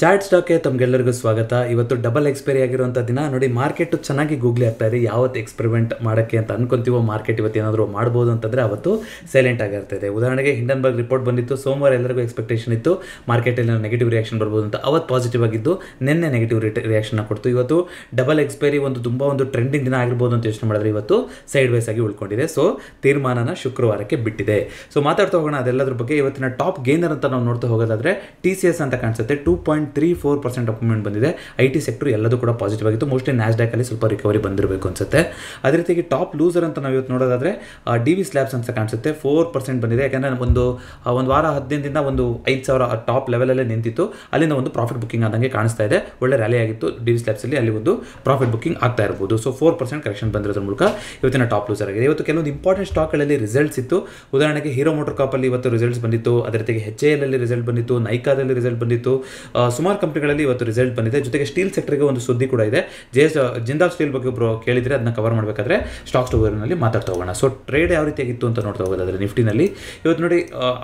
chat ಸ್ಟಾಕ್ಗೆ ತಮಗೆಲ್ಲರಿಗೂ ಸ್ವಾಗತ ಇವತ್ತು ಡಬಲ್ ಎಕ್ಸ್ಪೈರಿ ಆಗಿರುವಂಥ ದಿನ ನೋಡಿ ಮಾರ್ಕೆಟ್ ಚೆನ್ನಾಗಿ ಗೂಗ್ಲಿ ಆಗ್ತಾ ಇದೆ ಯಾವತ್ತು ಎಕ್ಸ್ಪೆರಿಮೆಂಟ್ ಮಾಡೋಕ್ಕೆ ಅಂತ ಅನ್ಕೊಂತೀವೋ ಮಾರ್ಕೆಟ್ ಇವತ್ತು ಏನಾದರೂ ಮಾಡ್ಬೋದು ಅಂತಂದರೆ ಅವತ್ತು ಸೈಲೆಂಟ್ ಆಗಿರ್ತಾ ಇದೆ ಉದಾಹರಣೆಗೆ ಹಿಂಡನ್ಬರ್ಗ್ ರಿಪೋರ್ಟ್ ಬಂದಿತ್ತು ಸೋಮವಾರ ಎಲ್ಲರಿಗೂ ಎಕ್ಸ್ಪೆಕ್ಟೇಷನ್ ಇತ್ತು ಮಾರ್ಕೆಟಲ್ಲಿ ನೆಗೆಟಿವ್ ರಿಯಾಕ್ಷನ್ ಬರ್ಬೋದು ಅಂತ ಅವತ್ತು ಪಾಸಿಟಿವ್ ಆಗಿದ್ದು ನಿನ್ನೆ ನೆಗೆಟಿವ್ ರಿಯಾಕ್ಷನ್ನ ಕೊಡ್ತು ಇವತ್ತು ಡಬಲ್ ಎಕ್ಸ್ಪೈರಿ ಒಂದು ತುಂಬ ಒಂದು ಟ್ರೆಂಡಿಂಗ್ ದಿನ ಆಗಿರ್ಬೋದು ಅಂತ ಯೋಚನೆ ಮಾಡಿದ್ರೆ ಇವತ್ತು ಸೈಡ್ ವೈಸ್ ಆಗಿ ಉಳ್ಕೊಂಡಿದೆ ಸೊ ತೀರ್ಮಾನನ ಶುಕ್ರವಾರಕ್ಕೆ ಬಿಟ್ಟಿದೆ ಸೊ ಮಾತಾಡ್ತಾ ಹೋಗೋಣ ಅದೆಲ್ಲದ್ರ ಬಗ್ಗೆ ಇವತ್ತಿನ ಟಾಪ್ ಗೇನರ್ ಅಂತ ನಾವು ನೋಡ್ತಾ ಹೋಗೋದಾದ್ರೆ ಟಿ ಸಿ ಎಸ್ ಅಂತ ಕಾಣಿಸುತ್ತೆ two point three four percent ಬಂದಿದೆ ಐ ಟಿ ಸೆಕ್ಟರ್ ಎಲ್ಲದೂ ಕೂಡ ಪಾಸಿಟಿವ್ ಆಗಿತ್ತು ಮೋಸ್ಟ್ಲಿ ಅಲ್ಲಿ ಸ್ವಲ್ಪ ರಿಕವರಿ ಬಂದಿರಬೇಕು ಅನ್ಸುತ್ತೆ ಅದೇ ರೀತಿಯಾಗಿ ಟಾಪ್ ಲೂಸರ್ ಅಂತ ನಾವು ಇವತ್ತು ನೋಡೋದಾದ್ರೆ ಡಿ ವಿ ಸ್ಲ್ಯಾಬ್ಸ್ ಅಂತ ಕಾಣಿಸುತ್ತೆ ಫೋರ್ ಪರ್ಸೆಂಟ್ ಬಂದಿದೆ ಯಾಕಂದರೆ ಒಂದು ಒಂದು ವಾರ ಹದಿನೈದಿಂದ ಒಂದು ಐದು ಸಾವಿರ ಟಾಪ್ ಲೆವೆಲಲ್ಲೇ ನಿಂತಿತ್ತು ಅಲ್ಲಿಂದ ಒಂದು ಪ್ರಾಫಿಟ್ ಬುಕ್ಕಿಂಗ್ ಆದಂಗೆ ಕಾಣಿಸ್ತಾ ಇದೆ ಒಳ್ಳೆ ರ್ಯಾಲಿ ಆಗಿತ್ತು ಡಿ ವಿ ಸ್ಲ್ಯಾಬ್ಸಲ್ಲಿ ಅಲ್ಲಿ ಒಂದು ಪ್ರಾಫಿಟ್ ಬುಕ್ಕಿಂಗ್ ಆಗ್ತಾ ಇರ್ಬೋದು ಸೊ ಫೋರ್ ಪರ್ಸೆಂಟ್ ಕರೆಕ್ಷನ್ ಬಂದಿರೋದ್ರ ಮೂಲಕ ಇವತ್ತಿನ ಟಾಪ್ ಲೂಸರ್ ಆಗಿದೆ ಇವತ್ತು ಕೆಲವೊಂದು ಇಂಪಾರ್ಟೆಂಟ್ ಸ್ಟಾಕ್ಗಳಲ್ಲಿ ರಿಸಲ್ಟ್ಸ್ ಇತ್ತು ಉದಾಹರಣೆಗೆ ಹೀರೋ ಮೋಟರ್ ಅಲ್ಲಿ ಇವತ್ತು ರಿಸಲ್ಟ್ಸ್ ಬಂದಿತ್ತು ಅದೇ ರೀತಿಗೆ ಹೆಚ್ಎಲ್ ಎಲ್ ಅಲ್ಲಿ ರಿಸಲ್ಟ್ ಬಂದಿತ್ತು ನೈಕಾದಲ್ಲಿ ರಿಸಲ್ಟ್ ಬಂದಿತ್ತು ಸುಮಾರು ಕಂಪ್ನಿಗಳಲ್ಲಿ ಇವತ್ತು ರಿಸಲ್ಟ್ ಬಂದಿದೆ ಜೊತೆಗೆ ಸ್ಟೀಲ್ ಸೆಕ್ಟರ್ಗೆ ಒಂದು ಸುದ್ದಿ ಕೂಡ ಇದೆ ಜೆ ಜಿಂದಾಲ್ ಸ್ಟೀಲ್ ಬಗ್ಗೆ ಒಬ್ಬರು ಕೇಳಿದರೆ ಅದನ್ನ ಕವರ್ ಮಾಡಬೇಕಾದ್ರೆ ಸ್ಟಾಕ್ಸ್ ನಲ್ಲಿ ಮಾತಾಡ್ತಾ ಹೋಗೋಣ ಸೊ ಟ್ರೇಡ್ ಯಾವ ರೀತಿ ಆಗಿತ್ತು ಅಂತ ನೋಡ್ತಾ ಹೋಗೋದಾದ್ರೆ ನಿಫ್ಟಿನಲ್ಲಿ ಇವತ್ತು ನೋಡಿ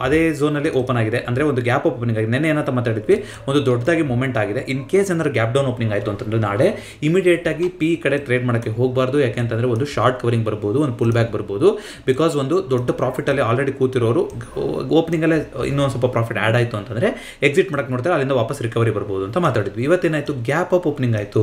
ಅದೇ ಝೋನಲ್ಲಿ ಓಪನ್ ಆಗಿದೆ ಅಂದರೆ ಒಂದು ಗ್ಯಾಪ್ ಓಪನಿಂಗ್ ಆಗಿದೆ ನೆನ್ನೆ ಏನಂತ ಮಾತಾಡಿದ್ವಿ ಒಂದು ದೊಡ್ಡದಾಗಿ ಮೂಮೆಂಟ್ ಆಗಿದೆ ಇನ್ ಕೇಸ್ ಏನಾದ್ರು ಗ್ಯಾಪ್ ಡೌನ್ ಓಪನಿಂಗ್ ಆಯಿತು ಅಂತಂದ್ರೆ ನಾಳೆ ಇಮಿಡಿಯೇಟ್ ಆಗಿ ಪಿ ಕಡೆ ಟ್ರೇಡ್ ಮಾಡೋಕ್ಕೆ ಹೋಗಬಾರ್ದು ಯಾಕೆಂತಂದ್ರೆ ಒಂದು ಶಾರ್ಟ್ ಕವರಿಂಗ್ ಬರ್ಬೋದು ಒಂದು ಪುಲ್ ಬ್ಯಾಕ್ ಬರ್ಬೋದು ಬಿಕಾಸ್ ಒಂದು ದೊಡ್ಡ ಪ್ರಾಫಿಟಲ್ಲಿ ಆಲ್ರೆಡಿ ಕೂತಿರೋರು ಓಪನಿಂಗ್ ಓಪನಿಂಗಲ್ಲೇ ಇನ್ನೊಂದು ಸ್ವಲ್ಪ ಪ್ರಾಫಿಟ್ ಆಡ್ ಆಯಿತು ಅಂತಂದರೆ ಎಕ್ಸಿಟ್ ಮಾಡಕ್ಕೆ ನೋಡ್ತಾರೆ ಅಲ್ಲಿಂದ ವಾಪಸ್ ರಿಕವರಿ ರಿಕವರಿ ಬರ್ಬೋದು ಅಂತ ಮಾತಾಡಿದ್ವಿ ಇವತ್ತೇನಾಯಿತು ಗ್ಯಾಪ್ ಆಫ್ ಓಪನಿಂಗ್ ಆಯಿತು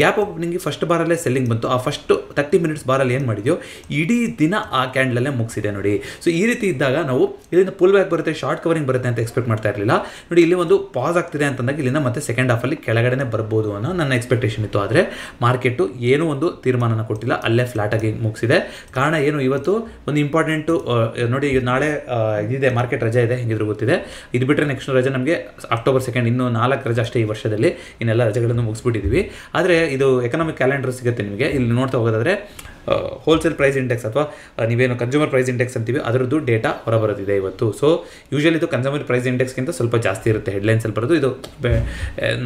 ಗ್ಯಾಪ್ ಅಪ್ ಓಪನಿಂಗ್ ಫಸ್ಟ್ ಬಾರಲ್ಲೇ ಸೆಲ್ಲಿಂಗ್ ಬಂತು ಆ ಫಸ್ಟ್ ತರ್ಟಿ ಮಿನಿಟ್ಸ್ ಬಾರಲ್ಲಿ ಏನು ಮಾಡಿದ್ಯೋ ಇಡೀ ದಿನ ಆ ಕ್ಯಾಂಡಲಲ್ಲೇ ಮುಗಿಸಿದೆ ನೋಡಿ ಸೊ ಈ ರೀತಿ ಇದ್ದಾಗ ನಾವು ಇಲ್ಲಿಂದ ಪುಲ್ ಬ್ಯಾಕ್ ಬರುತ್ತೆ ಶಾರ್ಟ್ ಕವರಿಂಗ್ ಬರುತ್ತೆ ಅಂತ ಎಕ್ಸ್ಪೆಕ್ಟ್ ಮಾಡ್ತಾ ಇರಲಿಲ್ಲ ನೋಡಿ ಇಲ್ಲಿ ಒಂದು ಪಾಸ್ ಆಗ್ತಿದೆ ಅಂತಂದಾಗ ಇಲ್ಲಿಂದ ಮತ್ತೆ ಸೆಕೆಂಡ್ ಹಾಫಲ್ಲಿ ಕೆಳಗಡೆನೇ ಬರ್ಬೋದು ಅನ್ನೋ ನನ್ನ ಎಕ್ಸ್ಪೆಕ್ಟೇಷನ್ ಇತ್ತು ಆದರೆ ಮಾರ್ಕೆಟು ಏನೂ ಒಂದು ತೀರ್ಮಾನನ ಕೊಟ್ಟಿಲ್ಲ ಅಲ್ಲೇ ಫ್ಲಾಟಾಗಿ ಮುಗಿಸಿದೆ ಕಾರಣ ಏನು ಇವತ್ತು ಒಂದು ಇಂಪಾರ್ಟೆಂಟು ನೋಡಿ ನಾಳೆ ಇದಿದೆ ಮಾರ್ಕೆಟ್ ರಜೆ ಇದೆ ಹೇಗಿದ್ರು ಗೊತ್ತಿದೆ ಇದು ಬಿಟ್ಟರೆ ನೆಕ್ಸ್ಟ್ ರಜೆ ನಮಗೆ ಅಕ್ಟೋಬರ್ ಸೆಕೆಂಡ್ ಇನ್ನು ನಾಲ್ಕು ನಾಲ್ಕು ರಜೆ ಅಷ್ಟೇ ಈ ವರ್ಷದಲ್ಲಿ ಇನ್ನೆಲ್ಲ ರಜೆಗಳನ್ನು ಮುಗಿಸ್ಬಿಟ್ಟಿದ್ದೀವಿ ಆದರೆ ಇದು ಎಕನಾಮಿಕ್ ಕ್ಯಾಲೆಂಡರ್ ಸಿಗುತ್ತೆ ನಿಮಗೆ ಇಲ್ಲಿ ನೋಡ್ತಾ ಹೋಗೋದಾದರೆ ಹೋಲ್ಸೇಲ್ ಪ್ರೈಸ್ ಇಂಡೆಕ್ಸ್ ಅಥವಾ ನೀವೇನು ಕನ್ಸ್ಯೂಮರ್ ಪ್ರೈಸ್ ಇಂಡೆಕ್ಸ್ ಅಂತೀವಿ ಅದರದ್ದು ಡೇಟಾ ಹೊರಬರೋದಿದೆ ಇವತ್ತು ಸೊ ಯೂಶಲಿ ಇದು ಕನ್ಸ್ಯೂಮರ್ ಪ್ರೈಸ್ ಇಂಡೆಕ್ಸ್ಗಿಂತ ಸ್ವಲ್ಪ ಜಾಸ್ತಿ ಇರುತ್ತೆ ಹೆಡ್ಲೈನ್ಸಲ್ಲಿ ಬರೋದು ಇದು